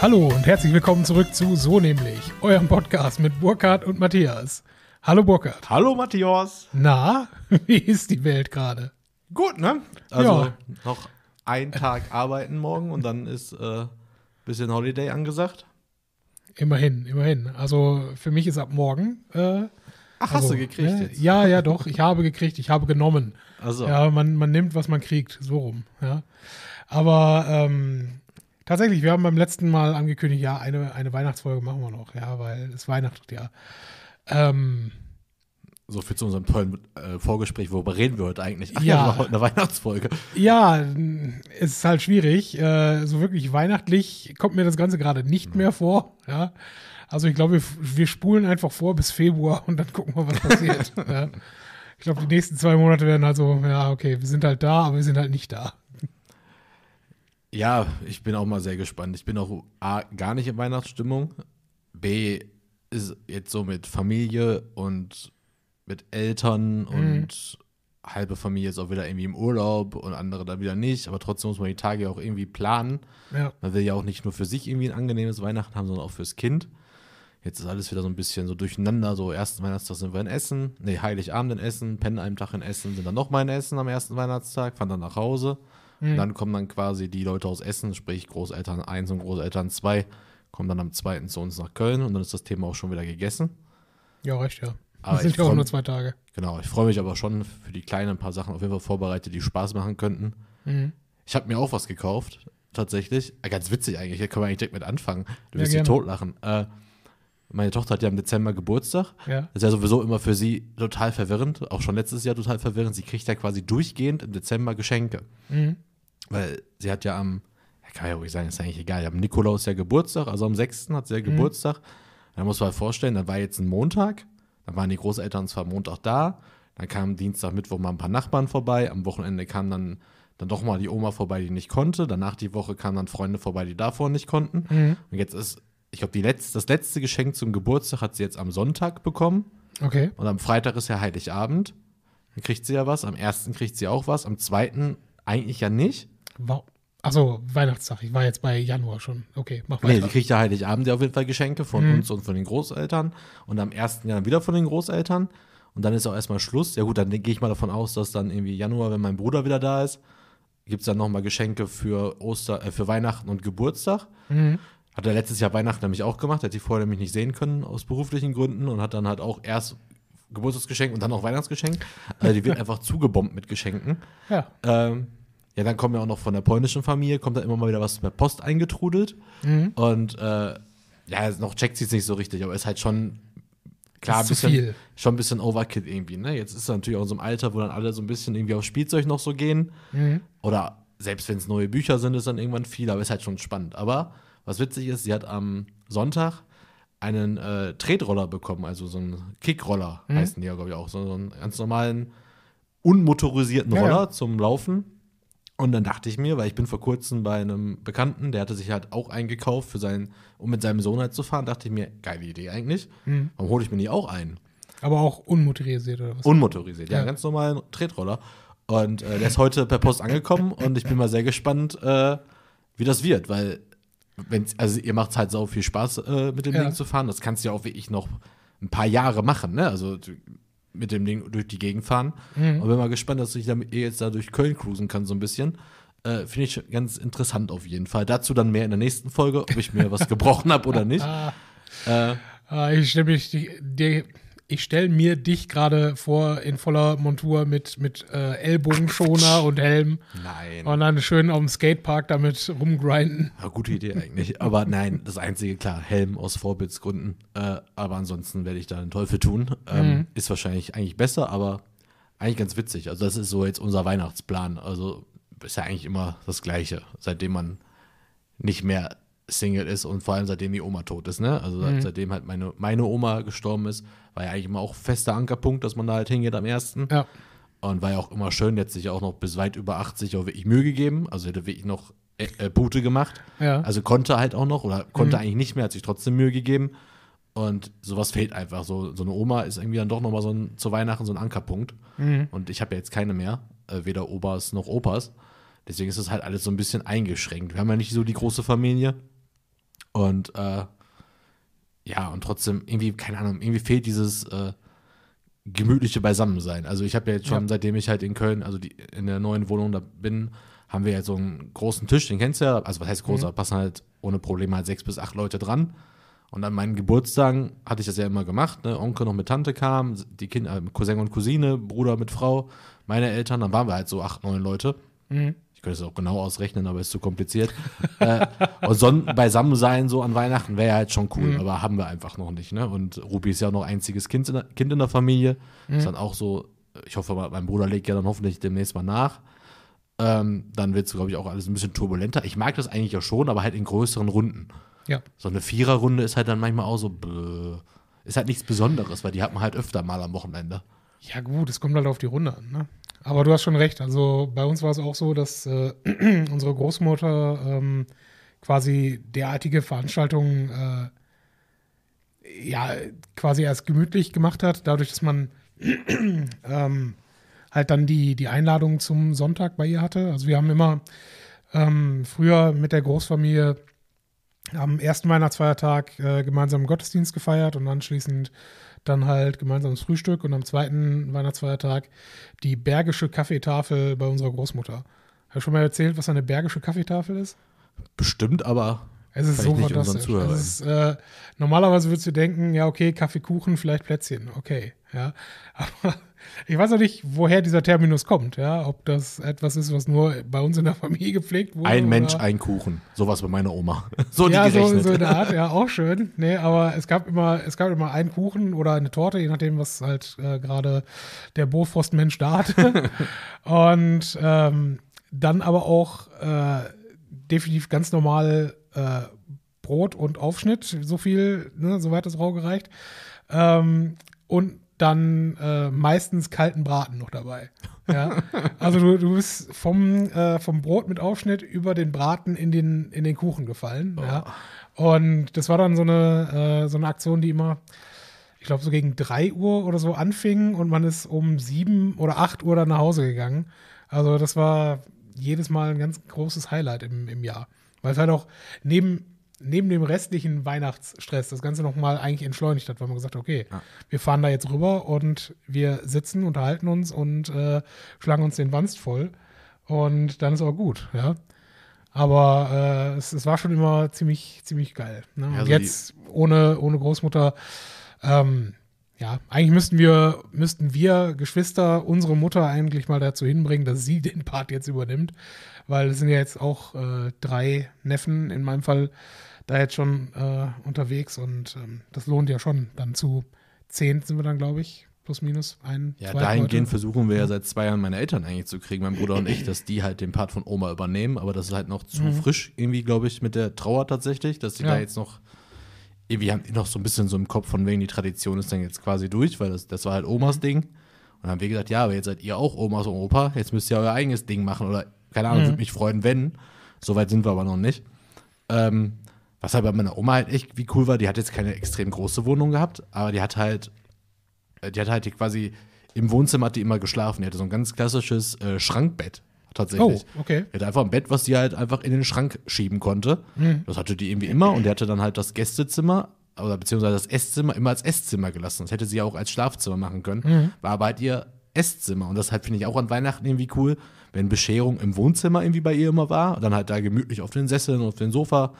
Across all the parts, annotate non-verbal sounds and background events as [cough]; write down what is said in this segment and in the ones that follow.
Hallo und herzlich willkommen zurück zu So nämlich, eurem Podcast mit Burkhard und Matthias. Hallo Burkhard. Hallo Matthias. Na, [laughs] wie ist die Welt gerade? Gut, ne? Also ja. noch einen Tag arbeiten morgen und dann ist äh, bisschen Holiday angesagt. Immerhin, immerhin. Also für mich ist ab morgen. Äh, Ach, also, hast du gekriegt ne? jetzt? Ja, ja, doch. Ich habe gekriegt, ich habe genommen. Also. Ja, man, man nimmt, was man kriegt, so rum. Ja. Aber ähm, tatsächlich, wir haben beim letzten Mal angekündigt, ja, eine, eine Weihnachtsfolge machen wir noch, ja, weil es Weihnachten, ja. Ähm, so viel zu unserem tollen äh, Vorgespräch. Worüber reden wir heute eigentlich? Ach ja, ja wir machen heute eine Weihnachtsfolge. Ja, es ist halt schwierig. Äh, so wirklich weihnachtlich kommt mir das Ganze gerade nicht mhm. mehr vor. Ja. Also ich glaube, wir, wir, spulen einfach vor bis Februar und dann gucken wir, was passiert. [laughs] ja. Ich glaube, die nächsten zwei Monate werden also, ja, okay, wir sind halt da, aber wir sind halt nicht da. Ja, ich bin auch mal sehr gespannt. Ich bin auch A, gar nicht in Weihnachtsstimmung. B, ist jetzt so mit Familie und mit Eltern mhm. und halbe Familie ist auch wieder irgendwie im Urlaub und andere dann wieder nicht. Aber trotzdem muss man die Tage auch irgendwie planen. Ja. Man will ja auch nicht nur für sich irgendwie ein angenehmes Weihnachten haben, sondern auch fürs Kind. Jetzt ist alles wieder so ein bisschen so durcheinander. So, ersten Weihnachtstag sind wir in Essen. Nee, Heiligabend in Essen, pennen einen Tag in Essen, sind dann nochmal in Essen am ersten Weihnachtstag, fahren dann nach Hause. Mhm. Dann kommen dann quasi die Leute aus Essen, sprich Großeltern 1 und Großeltern 2, kommen dann am 2. zu uns nach Köln und dann ist das Thema auch schon wieder gegessen. Ja, recht, ja. Aber das sind ja auch nur zwei Tage. Genau, ich freue mich aber schon für die Kleinen ein paar Sachen auf jeden Fall vorbereitet, die Spaß machen könnten. Mhm. Ich habe mir auch was gekauft, tatsächlich. Ah, ganz witzig eigentlich, hier können wir eigentlich direkt mit anfangen. Du wirst ja, dich totlachen. Äh, meine Tochter hat ja im Dezember Geburtstag. Ja. Das ist ja sowieso immer für sie total verwirrend, auch schon letztes Jahr total verwirrend. Sie kriegt ja quasi durchgehend im Dezember Geschenke. Mhm weil sie hat ja am, kann ja ruhig sagen, ist eigentlich egal, am Nikolaus ja Geburtstag, also am 6. hat sie ja mhm. Geburtstag. Da muss man halt vorstellen, da war jetzt ein Montag, dann waren die Großeltern zwar Montag da, dann kamen Dienstag, Mittwoch mal ein paar Nachbarn vorbei, am Wochenende kam dann dann doch mal die Oma vorbei, die nicht konnte. Danach die Woche kamen dann Freunde vorbei, die davor nicht konnten. Mhm. Und jetzt ist, ich glaube, Letz-, das letzte Geschenk zum Geburtstag hat sie jetzt am Sonntag bekommen. Okay. Und am Freitag ist ja Heiligabend. Dann kriegt sie ja was. Am ersten kriegt sie auch was. Am zweiten eigentlich ja nicht. Wow. Achso, Weihnachtstag. Ich war jetzt bei Januar schon. Okay, mach weiter. Nee, die kriegt ja Heiligabend ja auf jeden Fall Geschenke von mhm. uns und von den Großeltern. Und am 1. Januar wieder von den Großeltern. Und dann ist auch erstmal Schluss. Ja, gut, dann gehe ich mal davon aus, dass dann irgendwie Januar, wenn mein Bruder wieder da ist, gibt es dann nochmal Geschenke für, Oster, äh, für Weihnachten und Geburtstag. Mhm. Hat er letztes Jahr Weihnachten nämlich auch gemacht. Hat die vorher nämlich nicht sehen können, aus beruflichen Gründen. Und hat dann halt auch erst Geburtstagsgeschenk und dann auch Weihnachtsgeschenk. Also die wird [laughs] einfach zugebombt mit Geschenken. Ja. Ähm, ja, dann kommen ja auch noch von der polnischen Familie, kommt da immer mal wieder was mit Post eingetrudelt. Mhm. Und äh, ja, noch checkt sie es nicht so richtig, aber ist halt schon klar, ein bisschen, schon ein bisschen Overkill irgendwie. Ne? Jetzt ist er natürlich auch in so einem Alter, wo dann alle so ein bisschen irgendwie auf Spielzeug noch so gehen. Mhm. Oder selbst wenn es neue Bücher sind, ist dann irgendwann viel, aber ist halt schon spannend. Aber was witzig ist, sie hat am Sonntag einen äh, Tretroller bekommen, also so einen Kickroller mhm. heißen die ja, glaube ich, auch. So, so einen ganz normalen, unmotorisierten Roller ja. zum Laufen. Und dann dachte ich mir, weil ich bin vor kurzem bei einem Bekannten, der hatte sich halt auch eingekauft, für seinen, um mit seinem Sohn halt zu fahren, dachte ich mir, geile Idee eigentlich. Mhm. Warum hole ich mir nicht auch einen? Aber auch unmotorisiert oder was? Unmotorisiert, ja, ja ganz normalen Tretroller. Und äh, der ist heute per Post angekommen und ich bin mal sehr gespannt, äh, wie das wird, weil wenn's, also ihr macht es halt sau viel Spaß, äh, mit dem ja. Ding zu fahren. Das kannst du ja auch wie ich noch ein paar Jahre machen, ne? Also mit dem Ding durch die Gegend fahren. Mhm. Aber bin mal gespannt, dass ich damit jetzt da durch Köln cruisen kann, so ein bisschen. Äh, Finde ich ganz interessant auf jeden Fall. Dazu dann mehr in der nächsten Folge, ob ich mir was gebrochen habe oder nicht. [laughs] Ah. äh, ah, ich stimme ich die ich stelle mir dich gerade vor in voller Montur mit, mit äh, Ellbogenschoner und Helm. Nein. Und dann schön auf dem Skatepark damit rumgrinden. Ja, gute Idee eigentlich. Aber nein, das Einzige, klar, Helm aus Vorbildsgründen. Äh, aber ansonsten werde ich da den Teufel tun. Ähm, mhm. Ist wahrscheinlich eigentlich besser, aber eigentlich ganz witzig. Also, das ist so jetzt unser Weihnachtsplan. Also, ist ja eigentlich immer das Gleiche, seitdem man nicht mehr Single ist und vor allem seitdem die Oma tot ist, ne? Also mhm. seitdem halt meine, meine Oma gestorben ist, war ja eigentlich immer auch fester Ankerpunkt, dass man da halt hingeht am ersten. Ja. Und war ja auch immer schön, jetzt sich auch noch bis weit über 80 auch wirklich Mühe gegeben. Also hätte wirklich noch äh, Pute äh, gemacht. Ja. Also konnte halt auch noch oder konnte mhm. eigentlich nicht mehr, hat sich trotzdem Mühe gegeben. Und sowas fehlt einfach. So, so eine Oma ist irgendwie dann doch nochmal so ein, zu Weihnachten so ein Ankerpunkt. Mhm. Und ich habe ja jetzt keine mehr, äh, weder Obers noch Opas. Deswegen ist das halt alles so ein bisschen eingeschränkt. Wir haben ja nicht so die große Familie. Und äh, ja, und trotzdem, irgendwie, keine Ahnung, irgendwie fehlt dieses äh, gemütliche Beisammensein. Also ich habe ja jetzt schon, ja. seitdem ich halt in Köln, also die, in der neuen Wohnung da bin, haben wir halt so einen großen Tisch, den kennst du ja. Also was heißt großer? Mhm. Passen halt ohne Probleme halt sechs bis acht Leute dran. Und an meinen Geburtstagen hatte ich das ja immer gemacht. Ne? Onkel noch mit Tante kam, die Kinder, äh, Cousin und Cousine, Bruder mit Frau, meine Eltern, dann waren wir halt so acht, neun Leute. Mhm könnte es auch genau ausrechnen, aber ist zu kompliziert. [laughs] äh, und Sonnen beisammen sein so an Weihnachten wäre ja halt schon cool, mhm. aber haben wir einfach noch nicht. Ne? Und Ruby ist ja auch noch einziges Kind in der, kind in der Familie. Mhm. Ist dann auch so, ich hoffe, mein Bruder legt ja dann hoffentlich demnächst mal nach. Ähm, dann wird es, glaube ich, auch alles ein bisschen turbulenter. Ich mag das eigentlich ja schon, aber halt in größeren Runden. Ja. So eine Viererrunde ist halt dann manchmal auch so, bläh. ist halt nichts Besonderes, weil die hat man halt öfter mal am Wochenende. Ja, gut, es kommt halt auf die Runde an. Ne? Aber du hast schon recht. Also bei uns war es auch so, dass äh, [clears throat] unsere Großmutter ähm, quasi derartige Veranstaltungen äh, ja quasi erst gemütlich gemacht hat, dadurch, dass man [clears throat] ähm, halt dann die, die Einladung zum Sonntag bei ihr hatte. Also wir haben immer ähm, früher mit der Großfamilie am ersten Weihnachtsfeiertag äh, gemeinsam Gottesdienst gefeiert und anschließend dann halt gemeinsames Frühstück und am zweiten Weihnachtsfeiertag die bergische Kaffeetafel bei unserer Großmutter. Hast du schon mal erzählt, was eine bergische Kaffeetafel ist? Bestimmt, aber es ist so fantastisch. Ist, äh, normalerweise würdest du denken, ja, okay, Kaffee, Kuchen, vielleicht Plätzchen, okay. Ja. [laughs] Aber ich weiß auch nicht, woher dieser Terminus kommt, ja. Ob das etwas ist, was nur bei uns in der Familie gepflegt wurde. Ein Mensch, ein Kuchen. Sowas bei meiner Oma. [laughs] So ja, die gerechnet. So, so in der Art, ja, [laughs] auch schön. Nee, aber es gab immer, es gab immer einen Kuchen oder eine Torte, je nachdem, was halt äh, gerade der Bofrost-Mensch da hatte. Und ähm, dann aber auch äh, definitiv ganz normal äh, Brot und Aufschnitt, so viel, ne, soweit das Rau gereicht. Ähm, und dann äh, meistens kalten Braten noch dabei. [laughs] Ja? Also du, du bist vom, äh, vom Brot mit Aufschnitt über den Braten in den, in den Kuchen gefallen. Oh. Ja? Und das war dann so eine, äh, so eine Aktion, die immer, ich glaube, so gegen 3 Uhr oder so anfing und man ist um 7 oder 8 Uhr dann nach Hause gegangen. Also das war jedes Mal ein ganz großes Highlight im, im Jahr. Weil es halt auch neben, neben dem restlichen Weihnachtsstress das Ganze nochmal eigentlich entschleunigt hat, weil man gesagt hat, okay, ja. wir fahren da jetzt rüber und wir sitzen, unterhalten uns und äh, schlagen uns den Wanst voll. Und dann ist auch gut, ja. Aber äh, es, es, war schon immer ziemlich, ziemlich geil. Ne? und also jetzt ohne, ohne Großmutter, ähm, ja, eigentlich müssten wir, müssten wir Geschwister unsere Mutter eigentlich mal dazu hinbringen, dass sie den Part jetzt übernimmt weil es sind ja jetzt auch äh, drei Neffen in meinem Fall da jetzt schon äh, unterwegs und ähm, das lohnt ja schon. Dann zu zehn sind wir dann, glaube ich, plus minus ein. Ja, dahingehend Leute. versuchen wir ja mhm. seit zwei Jahren meine Eltern eigentlich zu kriegen, mein Bruder und ich, dass die halt den Part von Oma übernehmen, aber das ist halt noch zu mhm. frisch irgendwie, glaube ich, mit der Trauer tatsächlich, dass die ja. da jetzt noch irgendwie haben die noch so ein bisschen so im Kopf von wegen die Tradition ist dann jetzt quasi durch, weil das, das war halt Omas mhm. Ding. Und dann haben wir gesagt, ja, aber jetzt seid ihr auch Omas und Opa, jetzt müsst ihr euer eigenes Ding machen oder keine Ahnung, mhm. würde mich freuen, wenn. Soweit sind wir aber noch nicht. Ähm, was halt bei meiner Oma halt echt wie cool war, die hat jetzt keine extrem große Wohnung gehabt, aber die hat halt, äh, die hat halt die quasi im Wohnzimmer hat die immer geschlafen. Die hatte so ein ganz klassisches äh, Schrankbett tatsächlich. Oh, okay. Die hatte einfach ein Bett, was sie halt einfach in den Schrank schieben konnte. Mhm. Das hatte die irgendwie immer und die hatte dann halt das Gästezimmer oder beziehungsweise das Esszimmer immer als Esszimmer gelassen. Das hätte sie ja auch als Schlafzimmer machen können, mhm. war aber halt ihr Esszimmer und das halt finde ich auch an Weihnachten irgendwie cool, wenn Bescherung im Wohnzimmer irgendwie bei ihr immer war, dann halt da gemütlich auf den Sesseln und auf den Sofa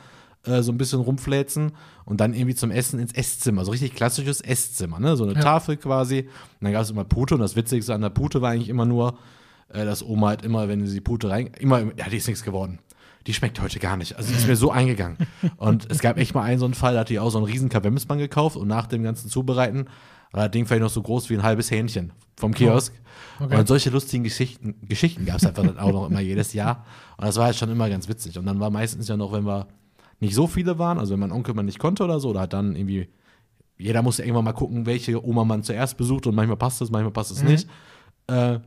äh, so ein bisschen rumfläzen und dann irgendwie zum Essen ins Esszimmer. So richtig klassisches Esszimmer, ne? So eine ja. Tafel quasi. Und dann gab es immer Pute und das Witzigste an der Pute war eigentlich immer nur, äh, dass Oma halt immer, wenn sie die Pute rein, immer, ja, die ist nichts geworden die schmeckt heute gar nicht. Also die ist mir so eingegangen. Und es gab echt mal einen so einen Fall, da hat die auch so einen riesen Kavemsmann gekauft und nach dem ganzen Zubereiten das Ding vielleicht noch so groß wie ein halbes Hähnchen vom Kiosk. Oh, okay. Und solche lustigen Geschichten, Geschichten gab es einfach dann auch noch immer jedes Jahr. Und das war halt schon immer ganz witzig. Und dann war meistens ja noch, wenn wir nicht so viele waren, also wenn mein Onkel mal nicht konnte oder so, da hat dann irgendwie, jeder musste irgendwann mal gucken, welche Oma man zuerst besucht und manchmal passt es, manchmal passt es mhm. nicht. Äh,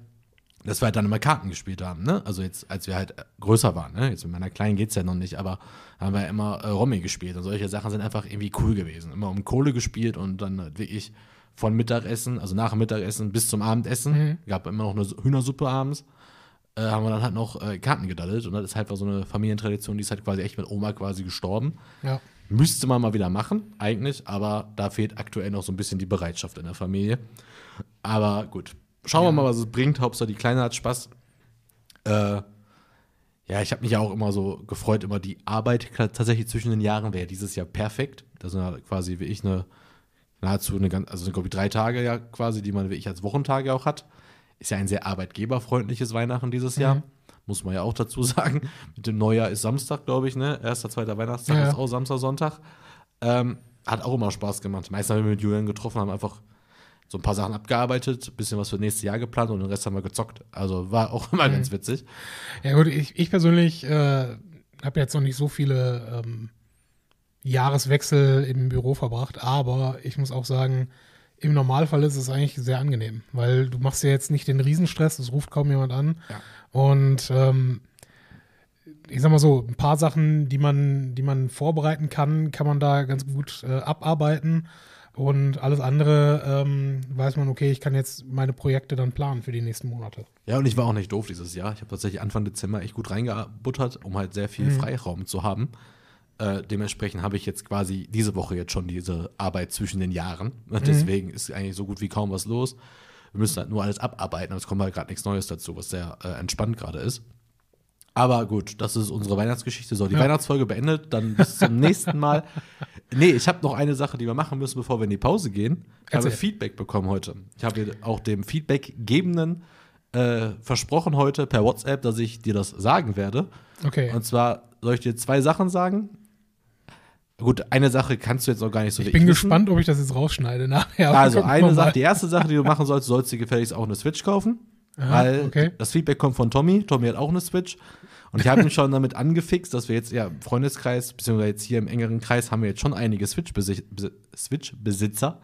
dass wir halt dann immer Karten gespielt haben, ne? Also jetzt, als wir halt größer waren, ne? Jetzt mit meiner Kleinen geht es ja noch nicht, aber haben wir immer äh, Rommi gespielt und solche Sachen sind einfach irgendwie cool gewesen. Immer um Kohle gespielt und dann halt wirklich von Mittagessen, also nach dem Mittagessen bis zum Abendessen. Mhm. Gab immer noch eine Hühnersuppe abends. Äh, haben wir dann halt noch äh, Karten gedaddelt. Und das ist halt so eine Familientradition, die ist halt quasi echt mit Oma quasi gestorben. Ja. Müsste man mal wieder machen, eigentlich, aber da fehlt aktuell noch so ein bisschen die Bereitschaft in der Familie. Aber gut, schauen ja. wir mal, was es bringt. Hauptsache, die Kleine hat Spaß. Äh, ja, ich habe mich ja auch immer so gefreut, immer die Arbeit tatsächlich zwischen den Jahren wäre dieses Jahr perfekt. Da sind ja quasi wie ich eine nahezu eine ganz, also glaube ich drei Tage ja quasi, die man wirklich als Wochentage auch hat. Ist ja ein sehr arbeitgeberfreundliches Weihnachten dieses Jahr. Mhm. Muss man ja auch dazu [laughs] sagen. Mit dem Neujahr ist Samstag, glaube ich, ne? Erster, zweiter Weihnachtstag ja. ist auch Samstag, Sonntag. Ähm, hat auch immer Spaß gemacht. Meistens haben wir mit Julian getroffen, haben einfach so ein paar Sachen abgearbeitet, bisschen was für nächstes Jahr geplant und den Rest haben wir gezockt. Also war auch [laughs] immer mhm. ganz witzig. Ja, gut, ich, ich persönlich äh, habe jetzt noch nicht so viele ähm, Jahreswechsel im Büro verbracht, aber ich muss auch sagen, im Normalfall ist es eigentlich sehr angenehm, weil du machst ja jetzt nicht den Riesenstress, es ruft kaum jemand an. Ja. Und ähm, ich sag mal so, ein paar Sachen, die man, die man vorbereiten kann, kann man da ganz gut äh, abarbeiten. Und alles andere ähm, weiß man, okay, ich kann jetzt meine Projekte dann planen für die nächsten Monate. Ja, und ich war auch nicht doof dieses Jahr. Ich habe tatsächlich Anfang Dezember echt gut reingebuttert, um halt sehr viel mhm. Freiraum zu haben. Äh, dementsprechend habe ich jetzt quasi diese Woche jetzt schon diese Arbeit zwischen den Jahren. [laughs] Mhm. Deswegen ist eigentlich so gut wie kaum was los. Wir müssen halt nur alles abarbeiten, aber es kommt halt gerade nichts Neues dazu, was sehr äh, entspannt gerade ist. Aber gut, das ist unsere Weihnachtsgeschichte. So, die ja. Weihnachtsfolge beendet. Dann bis zum nächsten Mal. [laughs] Nee, ich habe noch eine Sache, die wir machen müssen, bevor wir in die Pause gehen. Ich Erzähl. habe Feedback bekommen heute. Ich habe auch dem Feedbackgebenden äh, versprochen heute per WhatsApp, dass ich dir das sagen werde. Okay. Und zwar soll ich dir zwei Sachen sagen Gut, eine Sache kannst du jetzt auch gar nicht so richtig. Ich bin wissen. gespannt, ob ich das jetzt rausschneide nachher. [laughs] Also, eine Sache, die erste Sache, die du machen sollst, sollst du gefälligst auch eine Switch kaufen. Aha, weil okay. das Feedback kommt von Tommy. Tommy hat auch eine Switch. Und ich habe ihn [laughs] schon damit angefixt, dass wir jetzt, ja, im Freundeskreis, beziehungsweise jetzt hier im engeren Kreis, haben wir jetzt schon einige Switch-Besitzer. Switch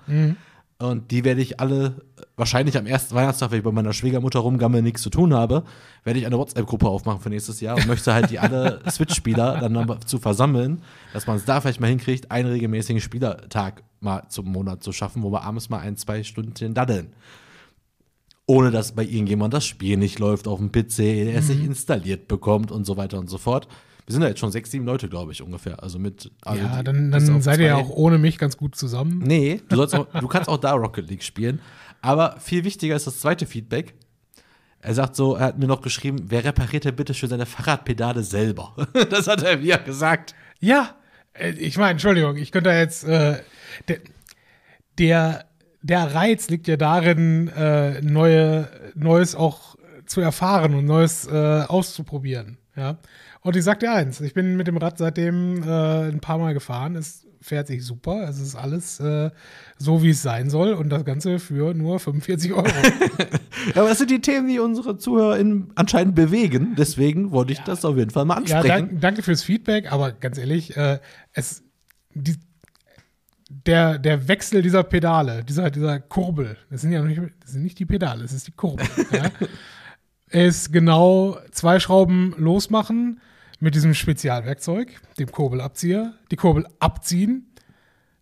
mhm. Und die werde ich alle, wahrscheinlich am ersten Weihnachtstag, wenn ich bei meiner Schwiegermutter rumgammel, nichts zu tun habe, werde ich eine WhatsApp-Gruppe aufmachen für nächstes Jahr und möchte halt die alle [laughs] Switch-Spieler dann zu versammeln, dass man es da vielleicht mal hinkriegt, einen regelmäßigen Spielertag mal zum Monat zu schaffen, wo wir abends mal ein, zwei Stunden daddeln. Ohne dass bei irgendjemand das Spiel nicht läuft auf dem PC, er es mhm. nicht installiert bekommt und so weiter und so fort wir sind ja jetzt schon sechs, sieben Leute, glaube ich, ungefähr. Also mit. Also ja, dann, dann seid ihr ja auch ohne mich ganz gut zusammen. Nee, du, [laughs] auch, du kannst auch da Rocket League spielen. Aber viel wichtiger ist das zweite Feedback. Er sagt so, er hat mir noch geschrieben, wer repariert denn bitte schön seine Fahrradpedale selber? [laughs] das hat er mir gesagt. Ja, äh, ich meine, Entschuldigung, ich könnte jetzt. Äh, der, der, der, Reiz liegt ja darin, äh, neue, Neues auch zu erfahren und Neues äh, auszuprobieren. Ja. Und ich sag dir eins, ich bin mit dem Rad seitdem äh, ein paar Mal gefahren. Es fährt sich super. Es ist alles äh, so, wie es sein soll. Und das Ganze für nur 45 Euro. [laughs] ja, aber das sind die Themen, die unsere Zuhörer anscheinend bewegen. Deswegen wollte ich ja, das auf jeden Fall mal ansprechen. Ja, dank, danke fürs Feedback. Aber ganz ehrlich, äh, es, die, der, der Wechsel dieser Pedale, dieser, dieser Kurbel, das sind ja nicht, das sind nicht die Pedale, es ist die Kurbel. ja, [laughs] ist genau zwei Schrauben losmachen mit diesem Spezialwerkzeug, dem Kurbelabzieher, die Kurbel abziehen,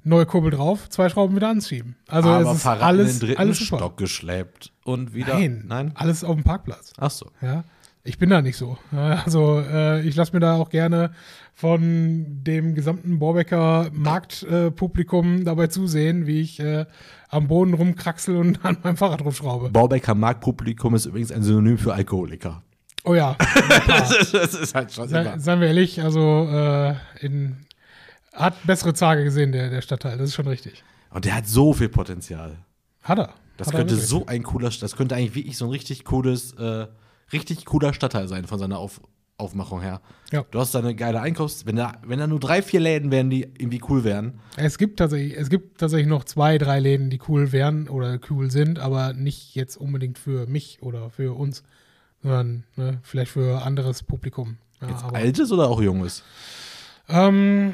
neue Kurbel drauf, zwei Schrauben wieder anschieben. Also Aber es ist alles, in den dritten alles Stock geschleppt und wieder. Nein, nein, alles auf dem Parkplatz. Ach so. Ja, ich bin da nicht so. Also äh, ich lasse mir da auch gerne von dem gesamten Borbecker Marktpublikum dabei zusehen, wie ich äh, am Boden rumkraxel und [laughs] an meinem Fahrrad rumschraube. Borbecker Marktpublikum ist übrigens ein Synonym für Alkoholiker. Oh ja. [laughs] das, ist, das, ist, halt schon Se, immer. Seien wir ehrlich, also äh, in, hat bessere Tage gesehen, der, der Stadtteil, das ist schon richtig. Und der hat so viel Potenzial. Hat er. Das hat könnte er so ein cooler, das könnte eigentlich wirklich so ein richtig cooles, äh, richtig cooler Stadtteil sein von seiner Auf Aufmachung her. Ja. Du hast da eine geile Einkaufs-, wenn da, wenn da nur drei, vier Läden wären, die irgendwie cool wären. Es gibt tatsächlich, es gibt tatsächlich noch zwei, drei Läden, die cool wären oder cool sind, aber nicht jetzt unbedingt für mich oder für uns sondern ne, vielleicht für anderes Publikum. Ja, Jetzt aber, altes oder auch junges? Ähm,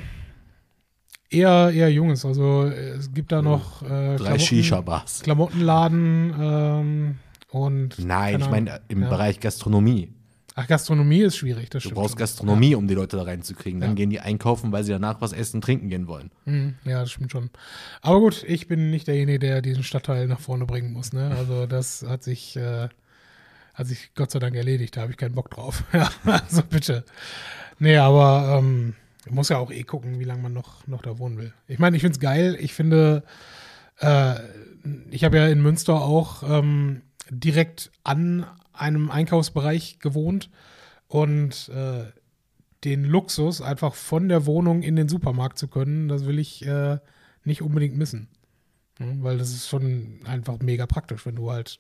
eher, eher junges. Also es gibt da hm. noch äh, drei Shisha-Bars, Klamottenladen ähm, und nein, ich meine im ja. Bereich Gastronomie. Ach, Gastronomie ist schwierig, das du stimmt. Du brauchst schon. Gastronomie, ja. um die Leute da reinzukriegen. Dann ja. gehen die einkaufen, weil sie danach was essen, und trinken gehen wollen. Hm, ja, das stimmt schon. Aber gut, ich bin nicht derjenige, der diesen Stadtteil nach vorne bringen muss. Ne? Also das hat sich äh, hat sich Gott sei Dank erledigt, da habe ich keinen Bock drauf. [laughs] ja, also bitte. Nee, aber ähm, muss ja auch eh gucken, wie lange man noch, noch da wohnen will. Ich meine, ich finde es geil. Ich finde, äh, ich habe ja in Münster auch ähm, direkt an einem Einkaufsbereich gewohnt und äh, den Luxus, einfach von der Wohnung in den Supermarkt zu können, das will ich äh, nicht unbedingt missen. Ja, weil das ist schon einfach mega praktisch, wenn du halt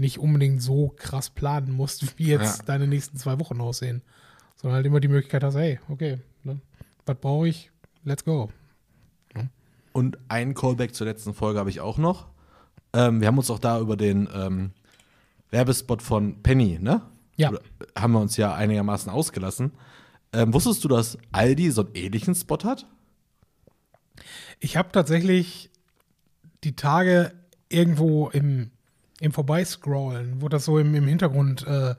nicht unbedingt so krass planen musst, wie jetzt ja. deine nächsten zwei Wochen aussehen. Sondern halt immer die Möglichkeit hast, hey, okay, ne, was brauche ich? Let's go. Ne? Und ein Callback zur letzten Folge habe ich auch noch. Ähm, wir haben uns auch da über den ähm, Werbespot von Penny, ne? Ja. Oder, äh, haben wir uns ja einigermaßen ausgelassen. Ähm, wusstest du, dass Aldi so einen ähnlichen Spot hat? Ich habe tatsächlich die Tage irgendwo im im Vorbeiscrollen wurde das so im, im Hintergrund äh,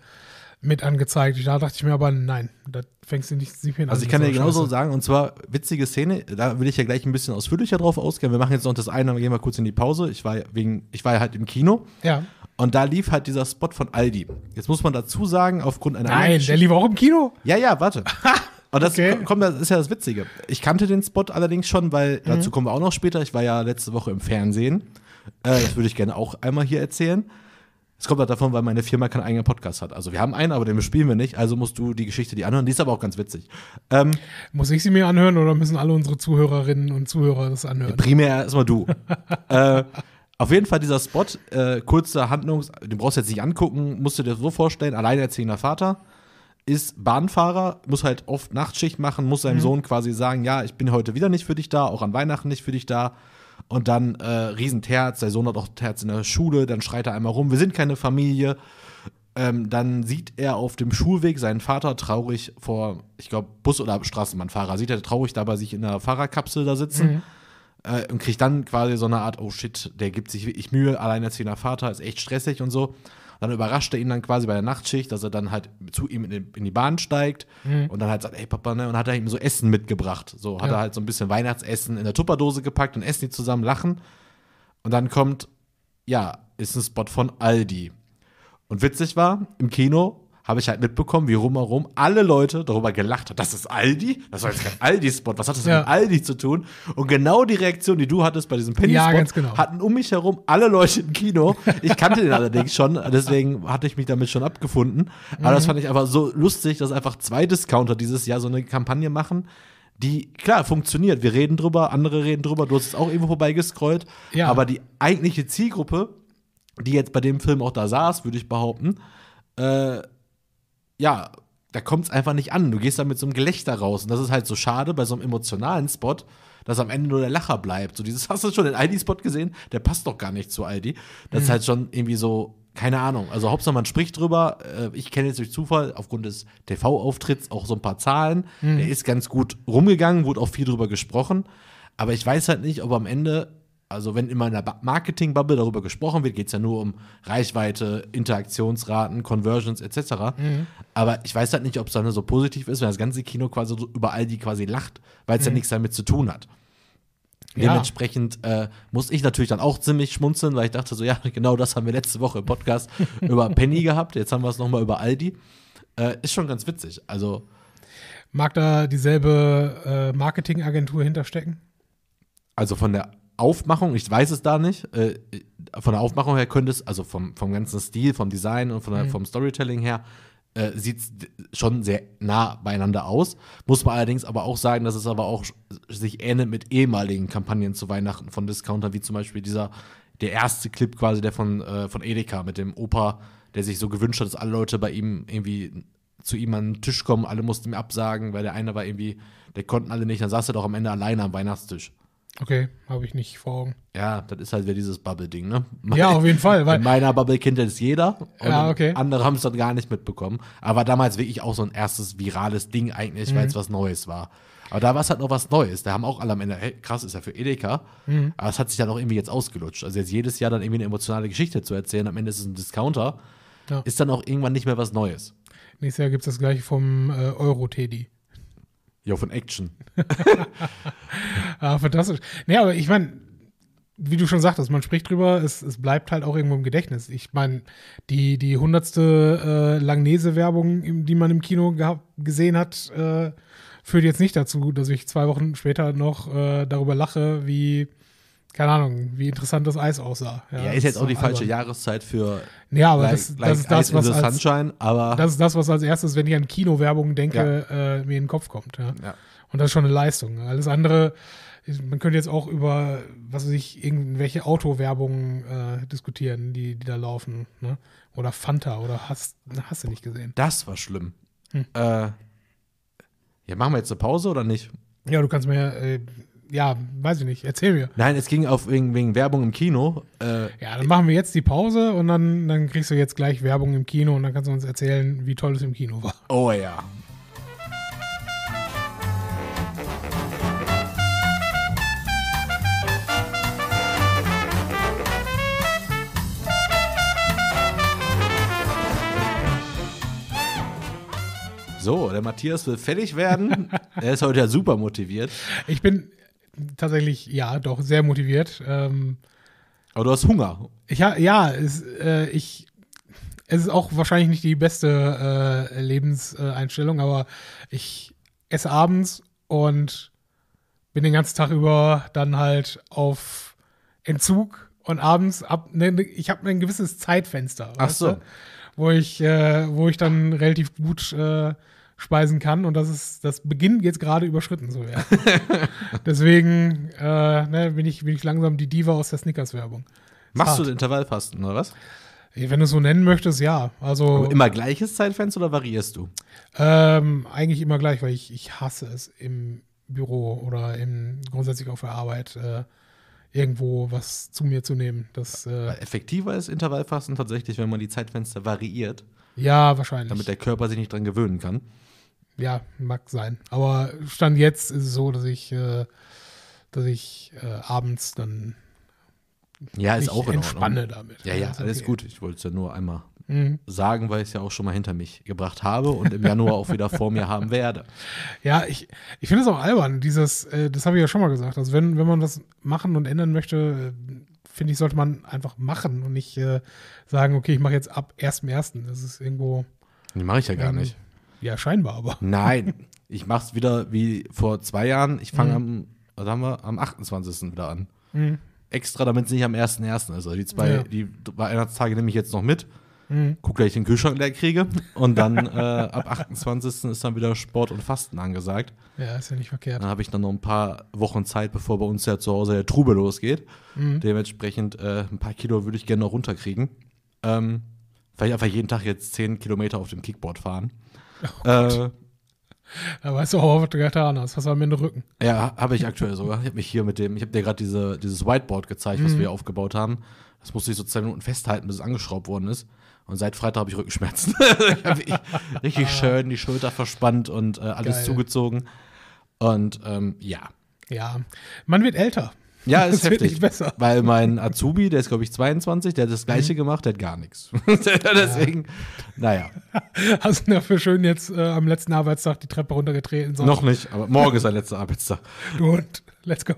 mit angezeigt. Da dachte ich mir aber, nein, da fängst du nicht, nicht mehr an. Also ich kann dir genauso sagen, und zwar witzige Szene, da will ich ja gleich ein bisschen ausführlicher drauf ausgehen. Wir machen jetzt noch das eine, dann gehen wir kurz in die Pause. Ich war, wegen, ich war ja halt im Kino. Ja. Und da lief halt dieser Spot von Aldi. Jetzt muss man dazu sagen, aufgrund einer. Nein, der lief auch im Kino? Ja, ja, warte. [laughs] Und das, okay. kommt, ist ja das Witzige. Ich kannte den Spot allerdings schon, weil mhm. dazu kommen wir auch noch später. Ich war ja letzte Woche im Fernsehen. Äh, das würde ich gerne auch einmal hier erzählen. Es kommt halt davon, weil meine Firma keinen eigenen Podcast hat. Also wir haben einen, aber den bespielen wir nicht. Also musst du die Geschichte die anhören. Die ist aber auch ganz witzig. Ähm, Muss ich sie mir anhören oder müssen alle unsere Zuhörerinnen und Zuhörer das anhören? Primär erstmal du. [laughs] äh, auf jeden Fall dieser Spot, äh, kurzer Handlungs, den brauchst du jetzt nicht angucken, musst du dir so vorstellen, alleinerziehender Vater ist Bahnfahrer, muss halt oft Nachtschicht machen, muss seinem mhm. Sohn quasi sagen, ja, ich bin heute wieder nicht für dich da, auch an Weihnachten nicht für dich da. Und dann äh, Riesenterz, der Sohn hat auch Terz in der Schule, dann schreit er einmal rum, wir sind keine Familie. Ähm, dann sieht er auf dem Schulweg seinen Vater traurig vor, ich glaube, Bus- oder Straßenbahnfahrer. Sieht er traurig dabei sich in der Fahrerkapsel da sitzen. Mhm. Äh, und kriegt dann quasi so eine Art, oh shit, der gibt sich wirklich Mühe, alleinerziehender Vater, ist echt stressig und so. Dann überrascht er ihn dann quasi bei der Nachtschicht, dass er dann halt zu ihm in die, Bahn steigt mhm. und dann halt sagt, ey Papa, ne? Und hat er ihm so Essen mitgebracht. So hat ja. er halt so ein bisschen Weihnachtsessen in der Tupperdose gepackt und essen die zusammen, lachen. Und dann kommt, ja, ist ein Spot von Aldi. Und witzig war, im Kino habe ich halt mitbekommen, wie rumherum alle Leute darüber gelacht haben. Das ist Aldi? Das war jetzt kein Aldi-Spot. Was hat das ja. mit Aldi zu tun? Und genau die Reaktion, die du hattest bei diesem Penny-Spot, ja, genau. hatten um mich herum alle Leute im Kino. Ich kannte den allerdings schon, deswegen hatte ich mich damit schon abgefunden. Aber mhm. das fand ich einfach so lustig, dass einfach zwei Discounter dieses Jahr so eine Kampagne machen die, klar, funktioniert. Wir reden drüber, andere reden drüber, du hast es auch irgendwo vorbeigescrollt. Ja. Aber die eigentliche Zielgruppe, die jetzt bei dem Film auch da saß, würde ich behaupten, äh, ja, da kommt es einfach nicht an. Du gehst da mit so einem Gelächter raus. Und das ist halt so schade bei so einem emotionalen Spot, dass am Ende nur der Lacher bleibt. So dieses, [laughs] hast du schon den ID-Spot gesehen? Der passt doch gar nicht zu ID. Das mhm. ist halt schon irgendwie so, keine Ahnung. Also Hauptsache man spricht drüber. Äh, ich kenne jetzt durch Zufall aufgrund des TV-Auftritts auch so ein paar Zahlen. Mhm. Der ist ganz gut rumgegangen, wurde auch viel drüber gesprochen. Aber ich weiß halt nicht, ob am Ende also wenn immer in der Marketing-Bubble darüber gesprochen wird, geht es ja nur um Reichweite, Interaktionsraten, Conversions etc. Mhm. Aber ich weiß halt nicht, ob es dann so positiv ist, wenn das ganze Kino quasi so über all die quasi lacht, weil es mhm. ja nichts damit zu tun hat. Ja. Dementsprechend äh, muss ich natürlich dann auch ziemlich schmunzeln, weil ich dachte so, ja, [laughs] genau das haben wir letzte Woche im Podcast [laughs] über Penny gehabt, jetzt haben wir es nochmal über Aldi. Äh, ist schon ganz witzig. Also Mag da dieselbe äh, Marketingagentur hinterstecken? Also von der Aufmachung, ich weiß es da nicht, äh, äh, von der Aufmachung her könnte es, also vom, vom ganzen Stil, vom Design und von der, mhm. vom Storytelling her, äh, sieht schon sehr nah beieinander aus. Muss man allerdings aber auch sagen, dass es aber auch sich ähnelt mit ehemaligen Kampagnen zu Weihnachten von Discountern, wie zum Beispiel dieser, der erste Clip quasi, der von, äh, von Edeka mit dem Opa, der sich so gewünscht hat, dass alle Leute bei ihm irgendwie zu ihm an den Tisch kommen, alle mussten ihm absagen, weil der eine war irgendwie, der konnten alle nicht, dann saß er doch am Ende alleine am Weihnachtstisch. Okay, habe ich nicht vor Augen. Ja, das ist halt wieder dieses Bubble-Ding, ne? ja, auf jeden Fall. Weil in meiner Bubble kennt das jeder. ja, okay. Andere haben es dann gar nicht mitbekommen. Aber damals wirklich auch so ein erstes virales Ding eigentlich, mhm. weil es was Neues war. Aber da war es halt noch was Neues. Da haben auch alle am Ende, hey, krass, ist ja für Edeka. Mhm. Aber es hat sich dann auch irgendwie jetzt ausgelutscht. Also jetzt jedes Jahr dann irgendwie eine emotionale Geschichte zu erzählen, am Ende ist es ein Discounter, ja. ist dann auch irgendwann nicht mehr was Neues. Nächstes Jahr gibt es das gleiche vom äh, Euro-Teddy. Ja, von Action. ah, fantastisch. Naja, aber ich meine, wie du schon sagtest, man spricht drüber, es, es bleibt halt auch irgendwo im Gedächtnis. Ich meine, die, die hundertste äh, Langnese-Werbung, die man im Kino gesehen hat, äh, führt jetzt nicht dazu, dass ich zwei Wochen später noch äh, darüber lache, wie keine Ahnung, wie interessant das Eis aussah. Ja, ja ist jetzt auch die falsche albern. Jahreszeit für ja, aber like, das, das like ist das, was als, Sunshine, aber das ist das, was als erstes, wenn ich an Kinowerbung denke, ja. äh, mir in den Kopf kommt. Ja. ja. Und das ist schon eine Leistung. Alles andere, man könnte jetzt auch über, was weiß ich, irgendwelche Autowerbungen äh, diskutieren, die, die da laufen. Ne? Oder Fanta oder hast, hast du nicht gesehen. Das war schlimm. Hm. Äh, ja, machen wir jetzt eine Pause oder nicht? Ja, du kannst mir, äh, ja, weiß ich nicht, erzähl mir. Nein, es ging auf wegen, wegen Werbung im Kino. Äh, ja, dann machen wir jetzt die Pause und dann, dann kriegst du jetzt gleich Werbung im Kino und dann kannst du uns erzählen, wie toll es im Kino war. Oh ja. So, der Matthias will fertig werden. [laughs] er ist heute ja super motiviert. Ich bin, tatsächlich, ja, doch, sehr motiviert. Ähm, Aber du hast Hunger. Ich, ja, ja es, äh, ich es ist auch wahrscheinlich nicht die beste äh, Lebenseinstellung, aber ich esse abends und bin den ganzen Tag über dann halt auf Entzug und abends ab, ne, ne ich habe ein gewisses Zeitfenster, Ach so. Du, wo ich äh, wo ich dann relativ gut äh, speisen kann und das ist das Beginn jetzt gerade überschritten so ja. [laughs] Deswegen äh, ne, bin, ich, bin ich langsam die Diva aus der Snickers-Werbung. Machst hart. du Intervallfasten oder was? Wenn du es so nennen möchtest, ja. Also immer gleiches Zeitfenster oder variierst du? Ähm, eigentlich immer gleich, weil ich, ich hasse es im Büro oder im, grundsätzlich auf der Arbeit äh, irgendwo was zu mir zu nehmen. Das, äh Effektiver ist Intervallfasten tatsächlich, wenn man die Zeitfenster variiert. Ja, wahrscheinlich. Damit der Körper sich nicht dran gewöhnen kann. Ja, mag sein. Aber Stand jetzt ist es so, dass ich, äh, dass ich äh, abends dann ja, ist auch in entspanne Ordnung. damit. Ja, ja, alles okay. gut. Ich wollte es ja nur einmal mhm. sagen, weil ich es ja auch schon mal hinter mich gebracht habe und im Januar auch wieder vor mir haben werde. [laughs] Ja, ich, ich finde es auch albern, dieses, äh, das habe ich ja schon mal gesagt. Also wenn, wenn man was machen und ändern möchte, äh, finde ich, sollte man einfach machen und nicht äh, sagen, okay, ich mache jetzt ab 1.1. Das ist irgendwo. Die mache ich ja gar ähm, nicht. Ja, scheinbar aber. Nein, ich mache es wieder wie vor zwei Jahren. Ich fange mhm. am, was haben wir, am 28. wieder an. Mhm. Extra, damit es nicht am 1.1. ist. Also die zwei, ja. die Weihnachtstage nehme ich jetzt noch mit. Mhm. Guck, dass ich den Kühlschrank leer kriege. Und dann äh, ab 28. ist dann wieder Sport und Fasten angesagt. Ja, ist ja nicht verkehrt. Dann habe ich dann noch ein paar Wochen Zeit, bevor bei uns ja zu Hause der Trubel losgeht. Mhm. Dementsprechend äh, ein paar Kilo würde ich gerne noch runterkriegen. Ähm, vielleicht einfach jeden Tag jetzt 10 Kilometer auf dem Kickboard fahren. Äh, oh äh, da weißt du auch, was du getan hast. Was war mir in den Rücken? Ja, habe ich aktuell sogar. Ich habe mich hier mit dem, ich habe dir gerade diese, dieses Whiteboard gezeigt, was mhm. wir hier aufgebaut haben. Das musste ich so zwei Minuten festhalten, bis es angeschraubt worden ist. Und seit Freitag habe ich Rückenschmerzen. [laughs] ich habe richtig ah. schön die Schulter verspannt und äh, alles Geil. zugezogen. Und ähm, ja. Ja, man wird älter. Ja, [laughs] ist das heftig. besser. Weil mein Azubi, der ist, glaube ich, 22, der hat das Gleiche mhm. gemacht, der hat gar nichts. [laughs] Deswegen, naja. [laughs] Hast du dafür schön jetzt äh, am letzten Arbeitstag die Treppe runtergetreten? Sonst? Noch nicht, aber morgen ist der letzte Arbeitstag. Du und, let's go.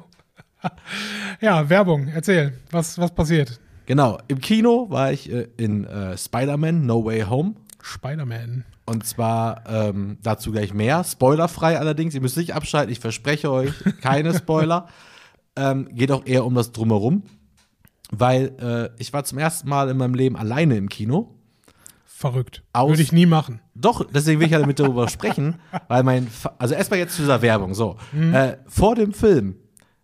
ja, Werbung, erzähl, was, was passiert? Genau, im Kino war ich äh, in äh, Spider-Man No Way Home. Spider-Man. Und zwar ähm, dazu gleich mehr, spoilerfrei allerdings. Ihr müsst nicht abschalten, ich verspreche euch, keine Spoiler ähm, geht auch eher um das Drumherum. Weil äh, ich war zum ersten Mal in meinem Leben alleine im Kino. Verrückt. Aus Würde ich nie machen. Doch, deswegen will ich ja damit darüber sprechen, [laughs] weil mein, Fa also erstmal jetzt zu dieser Werbung, so. Mhm. Äh, vor dem Film,